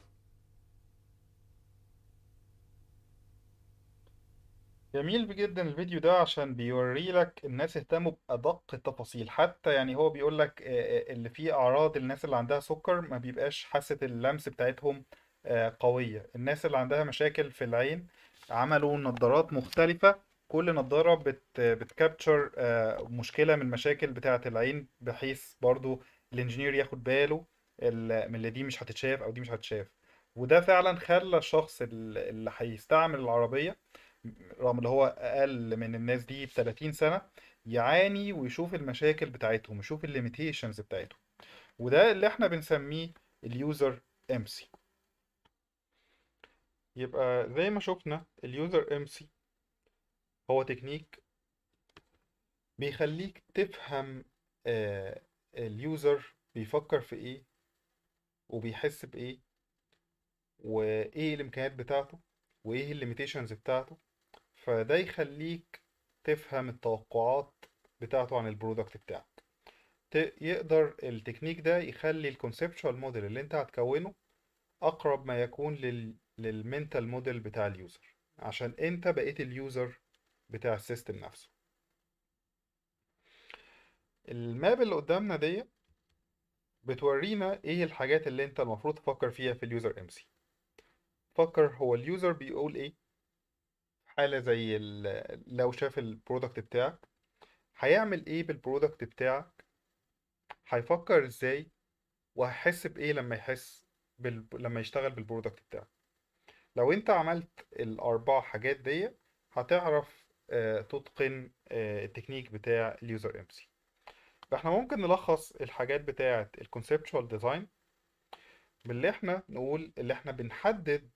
جميل جدا الفيديو ده عشان بيوري لك الناس اهتموا بأدق التفاصيل حتى يعني هو بيقول لك اللي فيه أعراض الناس اللي عندها سكر ما بيبقاش حاسة اللمس بتاعتهم قوية الناس اللي عندها مشاكل في العين عملوا نظارات مختلفة كل نظارة بت بتكابتشر آه، مشكلة من المشاكل بتاعة العين بحيث برضو الانجينير ياخد باله من اللي دي مش هتتشاف او دي مش هتتشاف وده فعلا خلى الشخص اللي هيستعمل العربية رغم اللي هو اقل من الناس دي ب 30 سنة يعاني ويشوف المشاكل بتاعتهم ويشوف الليميتيشنز بتاعتهم وده اللي احنا بنسميه اليوزر امسي يبقى زي ما شفنا اليوزر امسي هو تكنيك بيخليك تفهم آه، اليوزر بيفكر في ايه وبيحس بايه وايه الامكانيات بتاعته وايه الليميتيشنز بتاعته فده يخليك تفهم التوقعات بتاعته عن البرودكت بتاعك يقدر التكنيك ده يخلي الكونسبشوال موديل اللي انت هتكونه اقرب ما يكون لل للمنتال موديل بتاع اليوزر عشان انت بقيت اليوزر بتاع السيستم نفسه الماب اللي قدامنا دي بتورينا ايه الحاجات اللي انت المفروض تفكر فيها في اليوزر ام سي فكر هو اليوزر بيقول ايه حالة زي لو شاف البرودكت بتاعك هيعمل ايه بالبرودكت بتاعك هيفكر ازاي وهيحس بايه لما يحس بال... لما يشتغل بالبرودكت بتاعك لو انت عملت الاربع حاجات دي هتعرف آه، تتقن آه، التكنيك بتاع اليوزر ام سي فاحنا ممكن نلخص الحاجات بتاعه الكونسبشوال ديزاين باللي احنا نقول اللي احنا بنحدد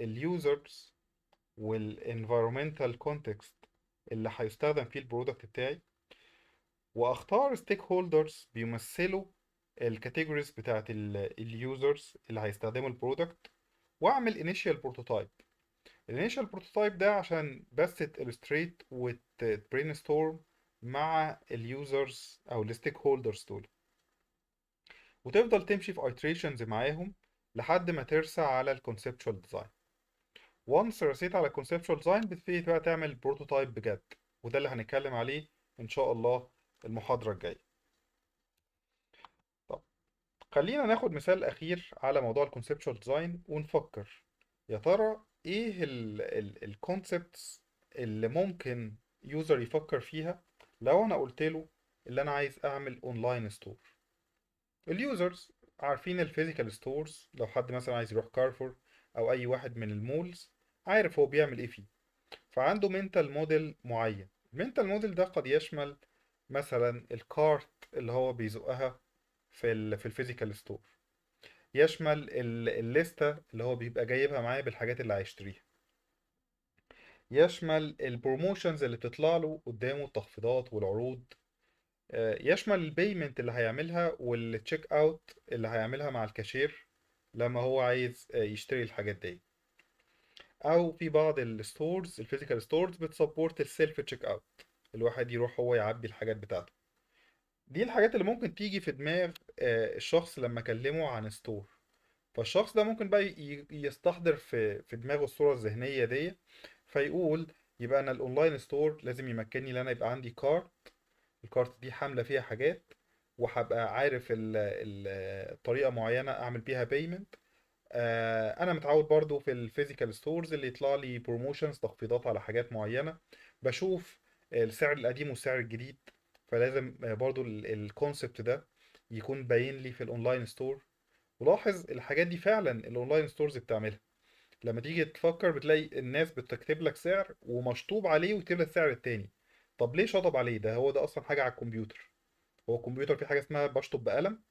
اليوزرز والانفيرومنتال كونتكست اللي هيستخدم فيه البرودكت بتاعي واختار ستيك هولدرز بيمثلوا الكاتيجوريز بتاعت اليوزرز اللي هيستخدموا البرودكت واعمل initial prototype الانيشال بروتوتايب ده عشان بس illustrate وتبرين ستورم مع اليوزرز او الستيك هولدرز دول وتفضل تمشي في iterations معاهم لحد ما ترسى على الكونسبتشوال ديزاين وانس رسيت على الكونسبتشوال ديزاين بتبتدي بقى تعمل بروتوتايب بجد وده اللي هنتكلم عليه ان شاء الله المحاضره الجايه خلينا ناخد مثال اخير على موضوع الكونسبشوال ديزاين ونفكر يا ترى ايه الكونسبتس اللي ممكن يوزر يفكر فيها لو انا قلت له اللي انا عايز اعمل اونلاين ستور اليوزرز عارفين الفيزيكال ستورز لو حد مثلا عايز يروح كارفور او اي واحد من المولز عارف هو بيعمل ايه فيه فعنده منتال موديل معين المنتال موديل ده قد يشمل مثلا الكارت اللي هو بيزقها في ال في الفيزيكال ستور يشمل الليسته اللي هو بيبقى جايبها معاه بالحاجات اللي هيشتريها يشمل البروموشنز اللي بتطلع له قدامه التخفيضات والعروض آه، يشمل البيمنت اللي هيعملها والتشيك اوت اللي هيعملها مع الكاشير لما هو عايز آه، يشتري الحاجات دي او في بعض الستورز الفيزيكال ستورز بتسبورت السيلف تشيك اوت الواحد يروح هو يعبي الحاجات بتاعته دي الحاجات اللي ممكن تيجي في دماغ آه، الشخص لما اكلمه عن ستور فالشخص ده ممكن بقى يستحضر في في دماغه الصورة الذهنية دي فيقول يبقى انا الاونلاين ستور لازم يمكنني ان انا يبقى عندي كارت الكارت دي حاملة فيها حاجات وهبقى عارف ال- ال- طريقة معينة اعمل بيها بيمنت آه، انا متعود برضو في الفيزيكال ستورز اللي يطلع لي بروموشنز تخفيضات على حاجات معينة بشوف السعر القديم والسعر الجديد فلازم آه، برضو الكونسبت ده يكون باين لي في الاونلاين ستور ولاحظ الحاجات دي فعلا الاونلاين ستورز بتعملها لما تيجي تفكر بتلاقي الناس بتكتب لك سعر ومشطوب عليه ويكتب لك السعر التاني طب ليه شطب عليه ده هو ده اصلا حاجه على الكمبيوتر هو الكمبيوتر في حاجه اسمها بشطب بقلم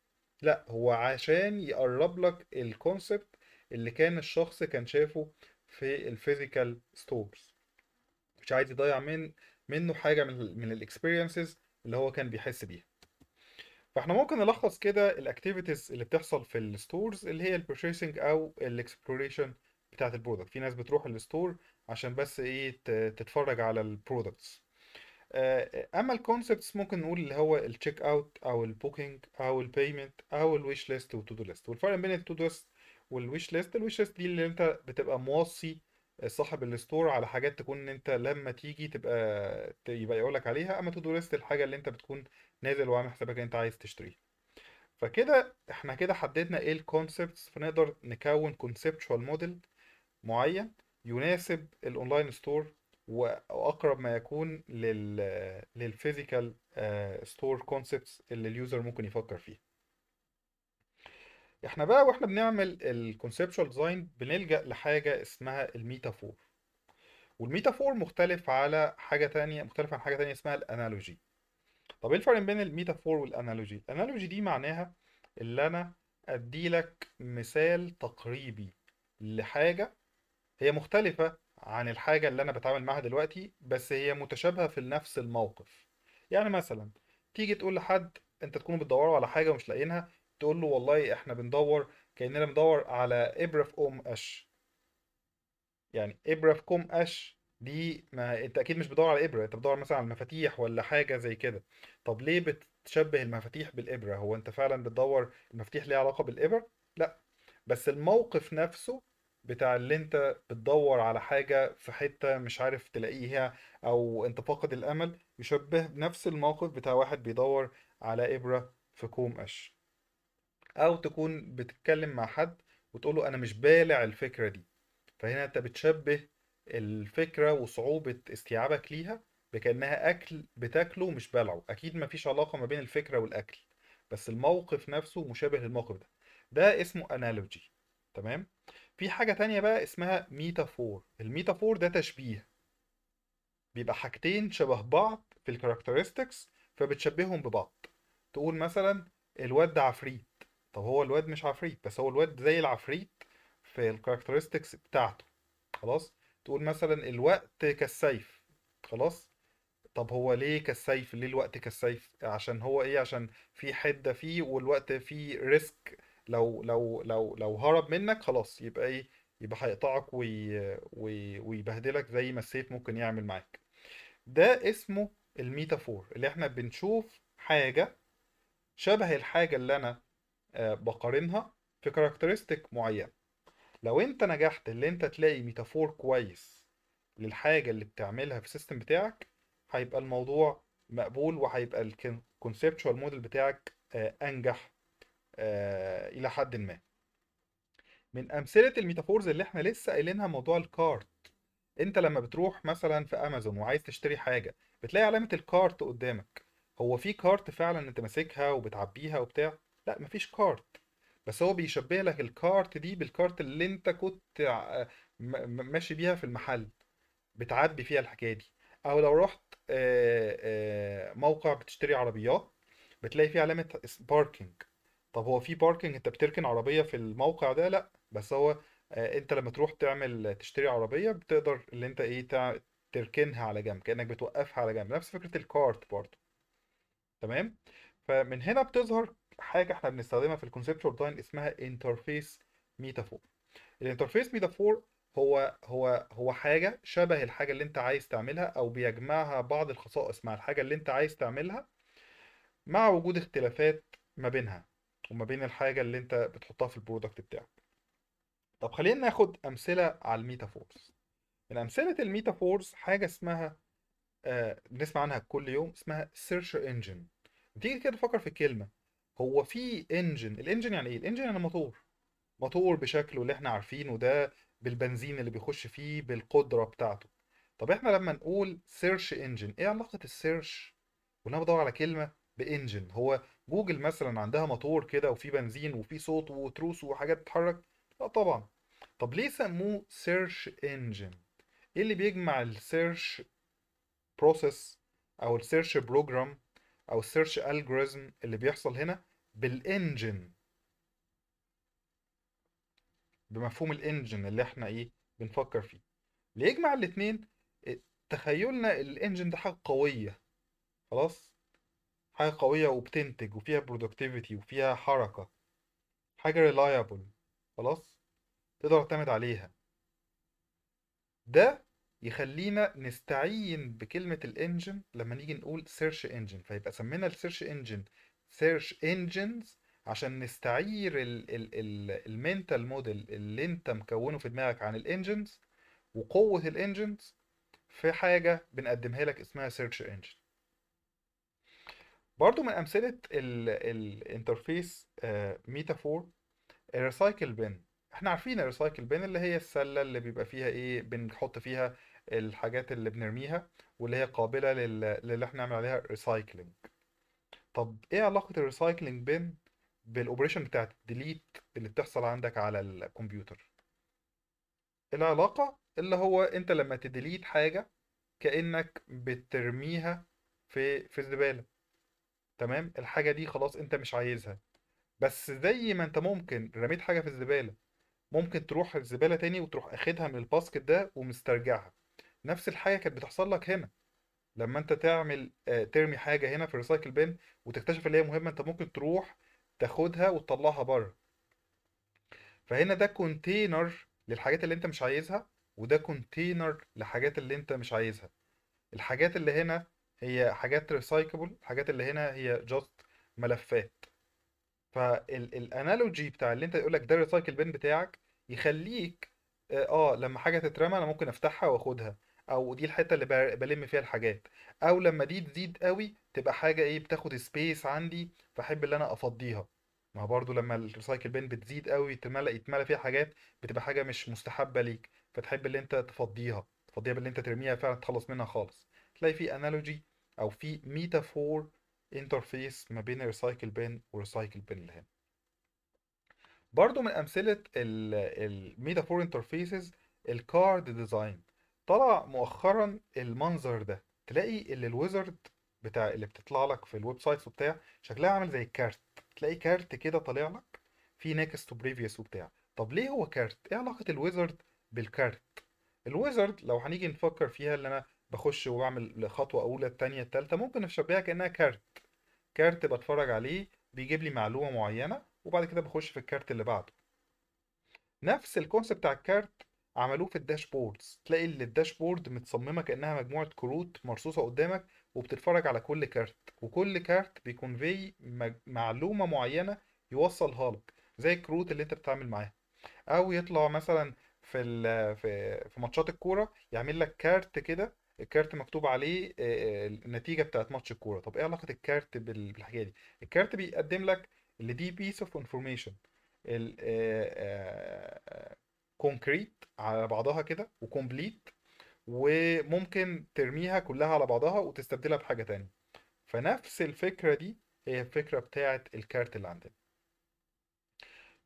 لا هو عشان يقرب لك الكونسبت اللي كان الشخص كان شافه في الفيزيكال ستورز مش عايز يضيع من منه حاجه من من الاكسبيرينسز اللي هو كان بيحس بيها فاحنا ممكن نلخص كده الاكتيفيتيز اللي بتحصل في الستورز اللي هي البيرشيسنج او الاكسبلوريشن بتاعت البرودكت في ناس بتروح الستور عشان بس ايه تتفرج على البرودكتس آه، اما الكونسبتس ممكن نقول اللي هو التشيك اوت او البوكينج او البيمنت او الويش ليست والتو دو ليست والفرق بين التو دو ليست والويش ليست الويش ليست دي اللي انت بتبقى موصي صاحب الستور على حاجات تكون انت لما تيجي تبقى يبقى يقول لك عليها اما تو دو ليست الحاجه اللي انت بتكون نازل وعامل حسابك ان انت عايز تشتريها فكده احنا كده حددنا ايه الكونسبتس فنقدر نكون كونسبتشوال موديل معين يناسب الاونلاين ستور واقرب ما يكون لل للفيزيكال ستور كونسبتس اللي اليوزر ممكن يفكر فيها احنا بقى واحنا بنعمل الكونسبشوال ديزاين بنلجأ لحاجة اسمها الميتافور والميتافور مختلف على حاجة تانية مختلف عن حاجة تانية اسمها الانالوجي طب ايه الفرق بين الميتافور والانالوجي الانالوجي دي معناها اللي انا ادي لك مثال تقريبي لحاجة هي مختلفة عن الحاجة اللي انا بتعامل معاها دلوقتي بس هي متشابهة في نفس الموقف يعني مثلا تيجي تقول لحد انت تكونوا بتدوروا على حاجة ومش لاقيينها تقول له والله احنا بندور كاننا بندور على ابره في ام قش يعني ابره في كوم قش دي ما انت اكيد مش بتدور على ابره انت بتدور مثلا على المفاتيح ولا حاجه زي كده طب ليه بتشبه المفاتيح بالابره هو انت فعلا بتدور المفاتيح ليها علاقه بالابر لا بس الموقف نفسه بتاع اللي انت بتدور على حاجه في حته مش عارف تلاقيها او انت فاقد الامل يشبه نفس الموقف بتاع واحد بيدور على ابره في كوم قش او تكون بتتكلم مع حد وتقول له انا مش بالع الفكره دي فهنا انت بتشبه الفكره وصعوبه استيعابك ليها بكانها اكل بتاكله مش بلعه اكيد مفيش علاقه ما بين الفكره والاكل بس الموقف نفسه مشابه للموقف ده ده اسمه انالوجي تمام في حاجه تانية بقى اسمها ميتافور الميتافور ده تشبيه بيبقى حاجتين شبه بعض في الكاركترستكس فبتشبههم ببعض تقول مثلا الواد ده عفريت طب هو الواد مش عفريت بس هو الواد زي العفريت في الكاركترستكس بتاعته خلاص تقول مثلا الوقت كالسيف خلاص طب هو ليه كالسيف ليه الوقت كالسيف عشان هو ايه عشان في حده فيه والوقت فيه ريسك لو لو لو لو هرب منك خلاص يبقى ايه يبقى هيقطعك وي وي ويبهدلك زي ما السيف ممكن يعمل معاك ده اسمه الميتافور اللي احنا بنشوف حاجه شبه الحاجه اللي انا آه، بقارنها في كاركترستيك معينة لو انت نجحت اللي انت تلاقي ميتافور كويس للحاجة اللي بتعملها في السيستم بتاعك هيبقى الموضوع مقبول وهيبقى الكونسبتشوال موديل بتاعك آه، انجح آه، الى حد ما من امثله الميتافورز اللي احنا لسه قايلينها موضوع الكارت انت لما بتروح مثلا في امازون وعايز تشتري حاجه بتلاقي علامه الكارت قدامك هو في كارت فعلا انت ماسكها وبتعبيها وبتاع لا مفيش كارت بس هو بيشبه لك الكارت دي بالكارت اللي انت كنت ماشي بيها في المحل بتعبي فيها الحكايه دي او لو رحت موقع بتشتري عربيات بتلاقي فيه علامه باركينج طب هو في باركينج انت بتركن عربيه في الموقع ده لا بس هو انت لما تروح تعمل تشتري عربيه بتقدر اللي انت ايه تركنها على جنب كانك بتوقفها على جنب نفس فكره الكارت برضه تمام فمن هنا بتظهر حاجه احنا بنستخدمها في الكونسبشوال ديزاين اسمها انترفيس ميتافور الانترفيس ميتافور هو هو هو حاجه شبه الحاجه اللي انت عايز تعملها او بيجمعها بعض الخصائص مع الحاجه اللي انت عايز تعملها مع وجود اختلافات ما بينها وما بين الحاجه اللي انت بتحطها في البرودكت بتاعك طب خلينا ناخد امثله على الميتافورز من امثله الميتافورز حاجه اسمها آه بنسمع عنها كل يوم اسمها سيرش انجن تيجي كده تفكر في كلمه هو في انجن الانجن يعني ايه الانجن يعني موتور موتور بشكله اللي احنا عارفينه ده بالبنزين اللي بيخش فيه بالقدره بتاعته طب احنا لما نقول سيرش انجن ايه علاقه السيرش وانا بدور على كلمه بانجن هو جوجل مثلا عندها موتور كده وفي بنزين وفي صوت وتروس وحاجات بتتحرك لا طبعا طب ليه سموه سيرش انجن ايه اللي بيجمع السيرش بروسيس او السيرش بروجرام او السيرش الجوريزم اللي بيحصل هنا بالانجن بمفهوم الانجن اللي احنا ايه بنفكر فيه ليجمع الاتنين إيه، تخيلنا الانجن ده حاجه قويه خلاص حاجه قويه وبتنتج وفيها برودكتيفيتي وفيها حركه حاجه ريلايبل خلاص تقدر تعتمد عليها ده يخلينا نستعين بكلمة الانجن لما نيجي نقول سيرش انجن فيبقى سمينا السيرش انجن سيرش انجنز عشان نستعير المينتال موديل اللي انت مكونه في دماغك عن الانجنز وقوة الانجنز في حاجة بنقدمها لك اسمها سيرش انجن برضو من أمثلة الانترفيس ميتافور الريسايكل بن احنا عارفين الريسايكل بن اللي هي السلة اللي بيبقى فيها ايه بنحط فيها الحاجات اللي بنرميها واللي هي قابلة للي احنا نعمل عليها ريسايكلينج طب إيه علاقة الريسايكلينج بين بالأوبريشن بتاعة الديليت اللي بتحصل عندك على الكمبيوتر العلاقة اللي هو أنت لما تديليت حاجة كأنك بترميها في في الزبالة تمام الحاجة دي خلاص أنت مش عايزها بس زي ما أنت ممكن رميت حاجة في الزبالة ممكن تروح الزبالة تاني وتروح أخدها من الباسكت ده ومسترجعها نفس الحاجة كانت بتحصل لك هنا لما انت تعمل آه، ترمي حاجه هنا في الريسايكل بين وتكتشف اللي هي مهمه انت ممكن تروح تاخدها وتطلعها بره فهنا ده كونتينر للحاجات اللي انت مش عايزها وده كونتينر لحاجات اللي انت مش عايزها الحاجات اللي هنا هي حاجات ريسايكبل الحاجات اللي هنا هي جاست ملفات فالانالوجي بتاع اللي انت يقول لك ده الريسايكل بين بتاعك يخليك آه،, اه لما حاجه تترمى انا ممكن افتحها واخدها او دي الحته اللي بلم فيها الحاجات او لما دي تزيد قوي تبقى حاجه ايه بتاخد سبيس عندي فاحب ان انا افضيها ما هو برضو لما الريسايكل بين بتزيد قوي تملى يتملى فيها حاجات بتبقى حاجه مش مستحبه ليك فتحب ان انت تفضيها تفضيها باللي انت ترميها فعلا تخلص منها خالص تلاقي في انالوجي او في ميتافور انترفيس ما بين الريسايكل بين والريسايكل بين اللي هنا برضو من امثله الميتافور انترفيسز الكارد ديزاين طلع مؤخرا المنظر ده تلاقي اللي الويزرد بتاع اللي بتطلع لك في الويب سايتس وبتاع شكلها عامل زي الكارت تلاقي كارت كده طالع لك فيه نيكست بريفيوس وبتاع طب ليه هو كارت ايه علاقه الويزرد بالكارت الويزرد لو هنيجي نفكر فيها اللي انا بخش وبعمل خطوه اولى الثانيه الثالثه ممكن اشبهها كانها كارت كارت بتفرج عليه بيجيب لي معلومه معينه وبعد كده بخش في الكارت اللي بعده نفس الكونسيبت بتاع الكارت عملوه في الداشبوردز تلاقي ان الداشبورد متصممه كانها مجموعه كروت مرصوصه قدامك وبتتفرج على كل كارت وكل كارت بيكونفي معلومه معينه يوصلها لك زي الكروت اللي انت بتتعامل معاها او يطلع مثلا في في في ماتشات الكوره يعمل لك كارت كده الكارت مكتوب عليه النتيجه بتاعت ماتش الكوره طب ايه علاقه الكارت بالحكايه دي الكارت بيقدم لك اللي دي بيس اوف انفورميشن كونكريت على بعضها كده وكومبليت وممكن ترميها كلها على بعضها وتستبدلها بحاجة تانية فنفس الفكرة دي هي الفكرة بتاعة الكارت اللي عندنا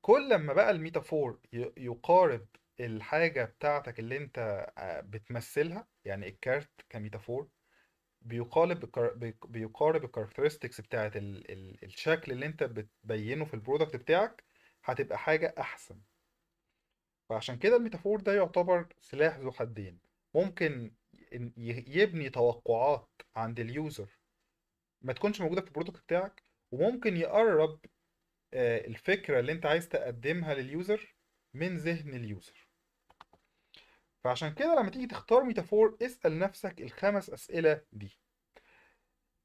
كل لما بقى الميتافور يقارب الحاجة بتاعتك اللي انت آه، بتمثلها يعني الكارت كميتافور بيقارب بيقارب الكاركترستكس بتاعت الشكل اللي انت بتبينه في البرودكت بتاعك هتبقى حاجة أحسن فعشان كده الميتافور ده يعتبر سلاح ذو حدين ممكن يبني توقعات عند اليوزر ما تكونش موجوده في البرودكت بتاعك وممكن يقرب آه، الفكره اللي انت عايز تقدمها لليوزر من ذهن اليوزر فعشان كده لما تيجي تختار ميتافور اسال نفسك الخمس اسئله دي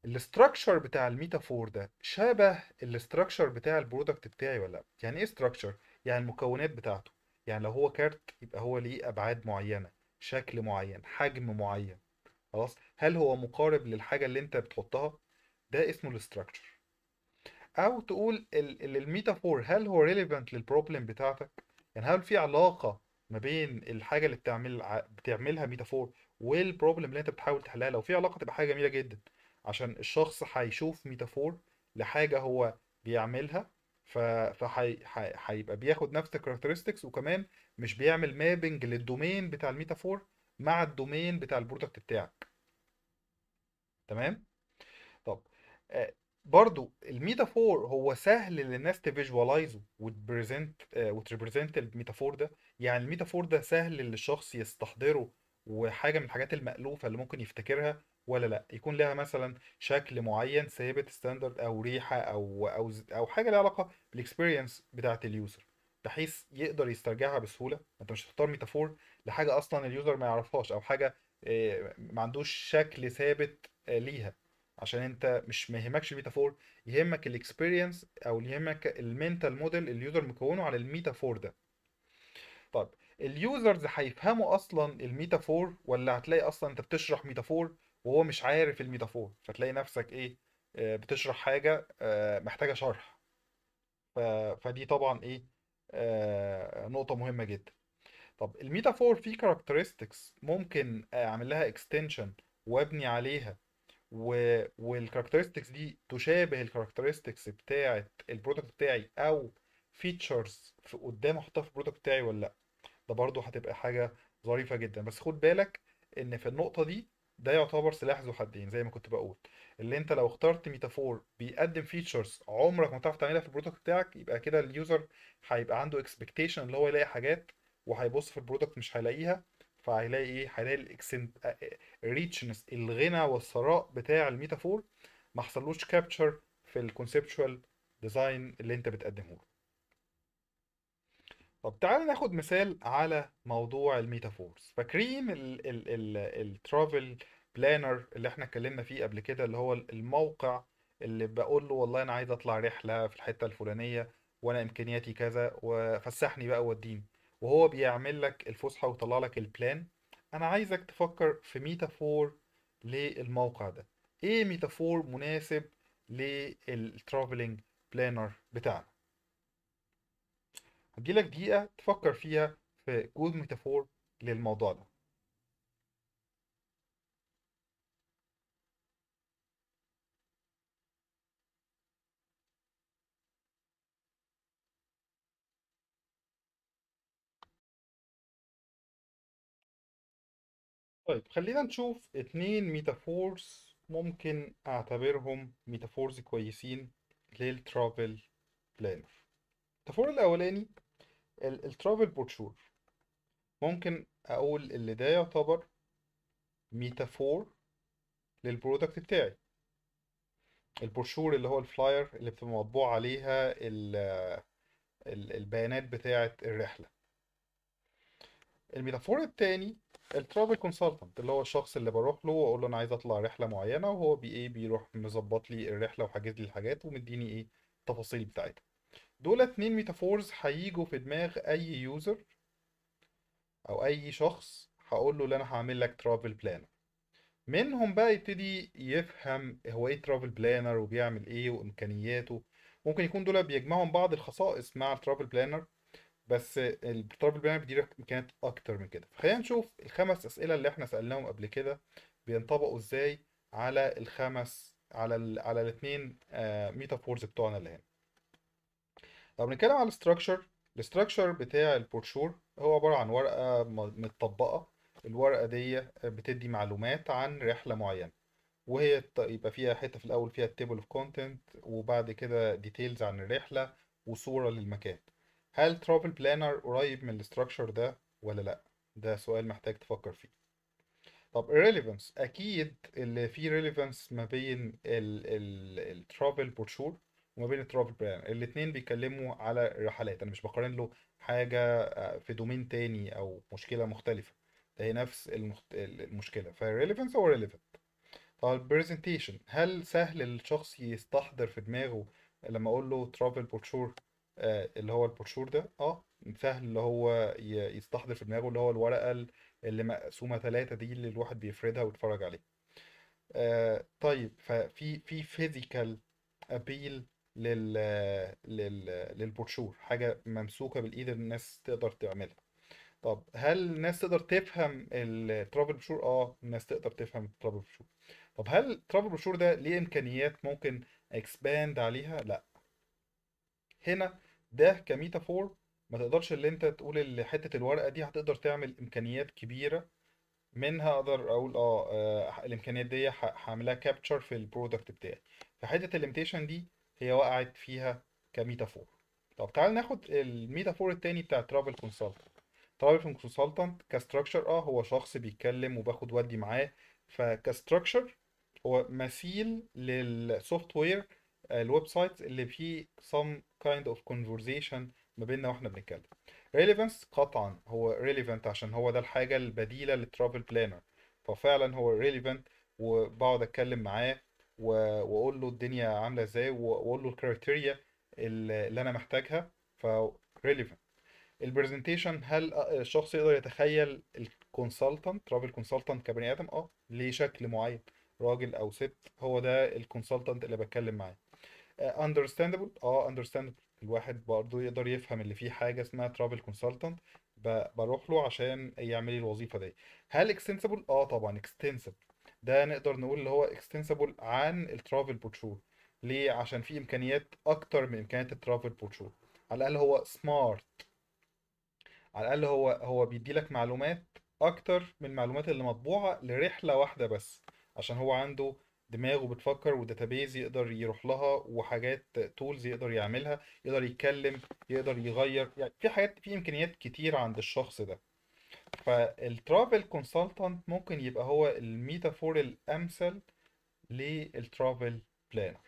الاستراكشر بتاع الميتافور ده شبه الاستراكشر بتاع البرودكت بتاعي ولا لا يعني ايه استراكشر يعني المكونات بتاعته يعني لو هو كارت يبقى هو ليه ابعاد معينه شكل معين حجم معين خلاص هل هو مقارب للحاجه اللي انت بتحطها ده اسمه الاستراكشر او تقول الميتافور هل هو ريليفنت للبروبلم بتاعتك يعني هل في علاقه ما بين الحاجه اللي بتعمل بتعملها ميتافور والبروبلم اللي انت بتحاول تحلها لو في علاقه تبقى حاجه جميله جدا عشان الشخص هيشوف ميتافور لحاجه هو بيعملها هيبقى بياخد نفس الكاركترستكس وكمان مش بيعمل مابنج للدومين بتاع الميتافور مع الدومين بتاع البرودكت بتاعك تمام طب آه، برضو الميتافور هو سهل للناس تفيجواليزه وتبريزنت وتريبريزنت الميتافور ده يعني الميتافور ده سهل للشخص يستحضره وحاجه من الحاجات المألوفه اللي ممكن يفتكرها ولا لا يكون لها مثلا شكل معين ثابت ستاندرد او ريحه او او او حاجه لها علاقه بالاكسبيرينس بتاعه اليوزر بحيث يقدر يسترجعها بسهوله انت مش هتختار ميتافور لحاجه اصلا اليوزر ما يعرفهاش او حاجه آه، ما عندوش شكل ثابت آه، ليها عشان انت مش ما يهمكش الميتافور يهمك الاكسبيرينس او يهمك المينتال موديل اليوزر مكونه على الميتافور ده طب اليوزرز هيفهموا اصلا الميتافور ولا هتلاقي اصلا انت بتشرح ميتافور وهو مش عارف الميتافور فتلاقي نفسك ايه آه، بتشرح حاجه آه، محتاجه شرح فدي طبعا ايه آه، نقطه مهمه جدا طب الميتافور في كاركترستكس ممكن اعمل لها اكستنشن وابني عليها والكاركترستكس دي تشابه الكاركترستكس بتاعه البرودكت بتاعي او فيتشرز في قدام احطها في البرودكت بتاعي ولا لا ده برضو هتبقى حاجه ظريفه جدا بس خد بالك ان في النقطه دي ده يعتبر سلاح ذو حدين زي ما كنت بقول اللي انت لو اخترت ميتافور بيقدم فيتشرز عمرك ما تعرف تعملها في البرودكت بتاعك يبقى كده اليوزر هيبقى عنده اكسبكتيشن اللي هو يلاقي حاجات وهيبص في البرودكت مش هيلاقيها فهيلاقي ايه هيلاقي الاكسنت آه، ريتشنس آه، الغنى والثراء بتاع الميتافور ما حصلوش كابتشر في الكونسبشوال ديزاين اللي انت بتقدمه له طب تعال ناخد مثال على موضوع الميتافورز فاكرين الترافل بلانر اللي احنا اتكلمنا فيه قبل كده اللي هو الموقع اللي بقول له والله انا عايز اطلع رحله في الحته الفلانيه وانا امكانياتي كذا وفسحني بقى وديني وهو بيعمل لك الفسحه ويطلع لك البلان انا عايزك تفكر في ميتافور للموقع ده ايه ميتافور مناسب للترافلنج بلانر بتاعنا هديلك دقيقة تفكر فيها في كود ميتافور للموضوع ده طيب خلينا نشوف اتنين ميتافورز ممكن اعتبرهم ميتافورز كويسين للترافل بلانر الميتافور الاولاني الترافل بروشور ممكن اقول اللي ده يعتبر ميتافور للبرودكت بتاعي البروشور اللي هو الفلاير اللي بتبقى مطبوع عليها البيانات بتاعة الرحلة الميتافور التاني الترافل كونسلتنت اللي هو الشخص اللي بروح له واقول له انا عايز اطلع رحله معينه وهو بي ايه بيروح مظبط لي الرحله وحاجز لي الحاجات ومديني ايه التفاصيل بتاعتها دول اتنين ميتافورز هيجوا في دماغ اي يوزر او اي شخص هقول له اللي انا هعمل لك ترافل بلانر منهم بقى يبتدي يفهم هو ايه ترافل بلانر وبيعمل ايه وامكانياته ممكن يكون دول بيجمعوا بعض الخصائص مع الترافل بلانر بس الترافل بلانر بيديلك امكانيات اكتر من كده فخلينا نشوف الخمس اسئله اللي احنا سالناهم قبل كده بينطبقوا ازاي على الخمس على الـ على الاثنين ميتافورز آه، بتوعنا اللي هنا طب نتكلم على الاستراكشر الاستراكشر بتاع البروشور هو عبارة عن ورقة متطبقة الورقة دي بتدي معلومات عن رحلة معينة وهي يبقى فيها حتة في الأول فيها التيبل اوف كونتنت وبعد كده ديتيلز عن الرحلة وصورة للمكان هل ترافل بلانر قريب من الاستراكشر ده ولا لأ؟ ده سؤال محتاج تفكر فيه طب الريليفنس أكيد اللي فيه relevance ما بين الترافل بروشور وما بين الترافل بلان الاثنين بيتكلموا على الرحلات انا مش بقارن له حاجه آه، في دومين تاني او مشكله مختلفه ده هي نفس المخت... المشكله فريليفنس او ريليفنت طب البرزنتيشن هل سهل الشخص يستحضر في دماغه لما اقول له ترافل آه، بوتشور اللي هو البوتشور ده اه سهل اللي هو يستحضر في دماغه اللي هو الورقه اللي مقسومه ثلاثه دي اللي الواحد بيفردها ويتفرج عليها آه طيب ففي في فيزيكال ابيل لل... لل... للبروشور حاجة ممسوكة بالإيد الناس تقدر تعملها طب هل الناس تقدر تفهم الترابل بروشور؟ اه الناس تقدر تفهم الترابل بروشور طب هل الترابل بروشور ده ليه إمكانيات ممكن اكسباند عليها؟ لا هنا ده كميتافور ما تقدرش اللي انت تقول اللي حتة الورقة دي هتقدر تعمل إمكانيات كبيرة منها اقدر اقول اه, آه الامكانيات دي هعملها كابتشر في البرودكت بتاعي فحته الليمتيشن دي هي وقعت فيها كميتافور طب تعال ناخد الميتافور التاني بتاع ترافل كونسلتنت ترافل كونسلتنت كاستراكشر اه هو شخص بيتكلم وباخد ودي معاه فكاستراكشر هو مثيل للسوفت وير آه، الويب سايت اللي فيه سم كايند اوف كونفرزيشن ما بيننا واحنا بنتكلم ريليفانس قطعا هو ريليفانت عشان هو ده الحاجة البديلة للترافل بلانر ففعلا هو ريليفانت وبقعد اتكلم معاه و- واقول له الدنيا عامله ازاي واقول له الكرايتيريا اللي انا محتاجها ف relevant البرزنتيشن هل الشخص يقدر يتخيل الكونسلتنت ترافل كونسلتنت كبني ادم اه ليه شكل معين راجل او ست هو ده الكونسلتنت اللي بتكلم معاه اندرستاندبل اه اندرستاندبل الواحد برضه يقدر يفهم اللي فيه حاجه اسمها ترافل كونسلتنت بروح له عشان يعمل لي الوظيفه دي هل اكستنسبل اه طبعا اكستنسبل ده نقدر نقول اللي هو اكستنسبل عن الترافل بروشور ليه عشان في امكانيات اكتر من امكانيات الترافل بروشور على الاقل هو سمارت على الاقل هو هو بيدي لك معلومات اكتر من المعلومات اللي مطبوعه لرحله واحده بس عشان هو عنده دماغه بتفكر وداتابيز يقدر يروح لها وحاجات تولز يقدر يعملها يقدر يتكلم يقدر يغير يعني في حاجات في امكانيات كتير عند الشخص ده فالترافل كونسلتنت ممكن يبقى هو الميتافور الامثل للترافل بلانر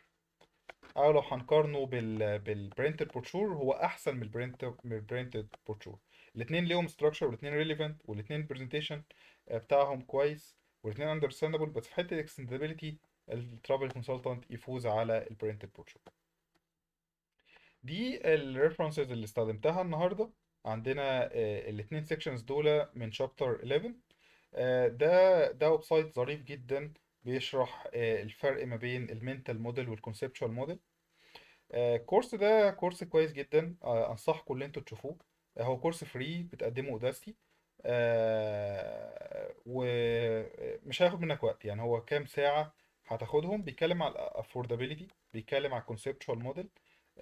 او لو هنقارنه بال بالبرنتد بروشور هو احسن من البرنت من البرنتد بروشور الاثنين ليهم ستراكشر والاثنين ريليفنت والاثنين برزنتيشن بتاعهم كويس والاثنين اندرستاندبل بس في حته الاكستندابيلتي الترافل كونسلتنت يفوز على البرنتد بروشور دي الريفرنسز اللي استخدمتها النهارده عندنا آه، الاثنين سيكشنز دول من شابتر آه، 11 ده ده ويب سايت ظريف جدا بيشرح آه، الفرق ما بين المنتال موديل والكونسبشوال موديل الكورس ده كورس كويس جدا انصحكم ان انتوا تشوفوه هو كورس فري بتقدمه اوداستي ومش هياخد منك وقت يعني هو كام ساعه هتاخدهم بيتكلم على الافوردابيلتي بيتكلم على الكونسبشوال موديل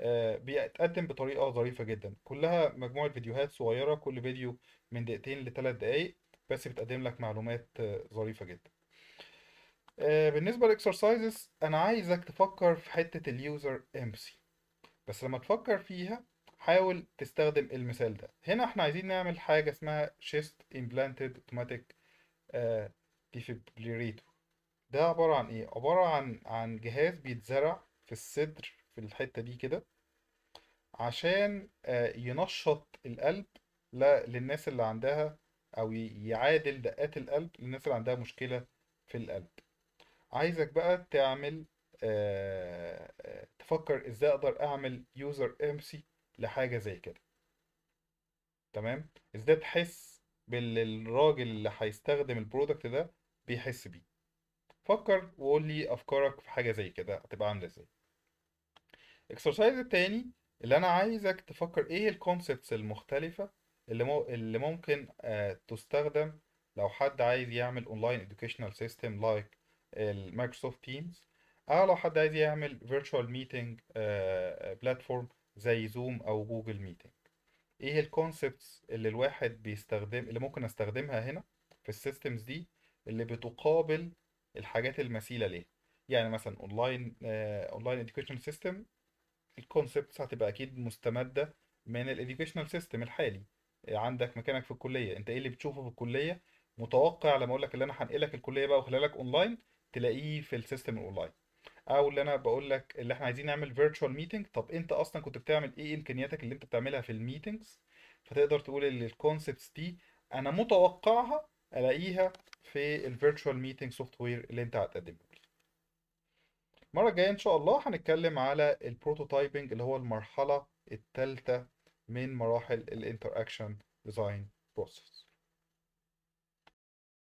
آه، بيتقدم بطريقة ظريفة جدا كلها مجموعة فيديوهات صغيرة كل فيديو من دقيقتين لثلاث دقايق بس بتقدم لك معلومات آه، ظريفة جدا آه، بالنسبة للاكسرسايزز انا عايزك تفكر في حتة اليوزر امبسي بس لما تفكر فيها حاول تستخدم المثال ده هنا احنا عايزين نعمل حاجة اسمها chest implanted automatic defibrillator ده عبارة عن ايه عبارة عن عن جهاز بيتزرع في الصدر في الحتة دي كده عشان آه، ينشط القلب للناس اللي عندها او يعادل دقات القلب للناس اللي عندها مشكلة في القلب عايزك بقى تعمل آه، آه، تفكر ازاي اقدر اعمل يوزر امسي لحاجة زي كده تمام ازاي تحس بالراجل اللي هيستخدم البرودكت ده بيحس بيه فكر وقول لي افكارك في حاجة زي كده هتبقى عاملة ازاي الاكسرسايز التاني اللي انا عايزك تفكر ايه الكونسبتس المختلفة اللي مو... اللي ممكن آه، تستخدم لو حد عايز يعمل اونلاين educational سيستم لايك المايكروسوفت تيمز او لو حد عايز يعمل فيرتشوال ميتنج بلاتفورم زي زوم او جوجل ميتنج ايه الكونسبتس اللي الواحد بيستخدم اللي ممكن استخدمها هنا في السيستمز دي اللي بتقابل الحاجات المثيله ليها يعني مثلا اونلاين اونلاين آه، education سيستم الكونسبتس هتبقى اكيد مستمده من الاديوكيشنال سيستم الحالي عندك مكانك في الكليه انت ايه اللي بتشوفه في الكليه متوقع لما اقول لك اللي انا هنقلك الكليه بقى وخلالك اونلاين تلاقيه في السيستم الاونلاين او اللي انا بقول لك اللي احنا عايزين نعمل فيرتشوال ميتنج طب انت اصلا كنت بتعمل ايه امكانياتك اللي انت بتعملها في الميتنجز فتقدر تقول ان الكونسبتس دي انا متوقعها الاقيها في الفيرتشوال ميتنج سوفت وير اللي انت هتقدمه المرة الجاية إن شاء الله هنتكلم على البروتوتايبنج اللي هو المرحلة الثالثة من مراحل اكشن ديزاين بروسيس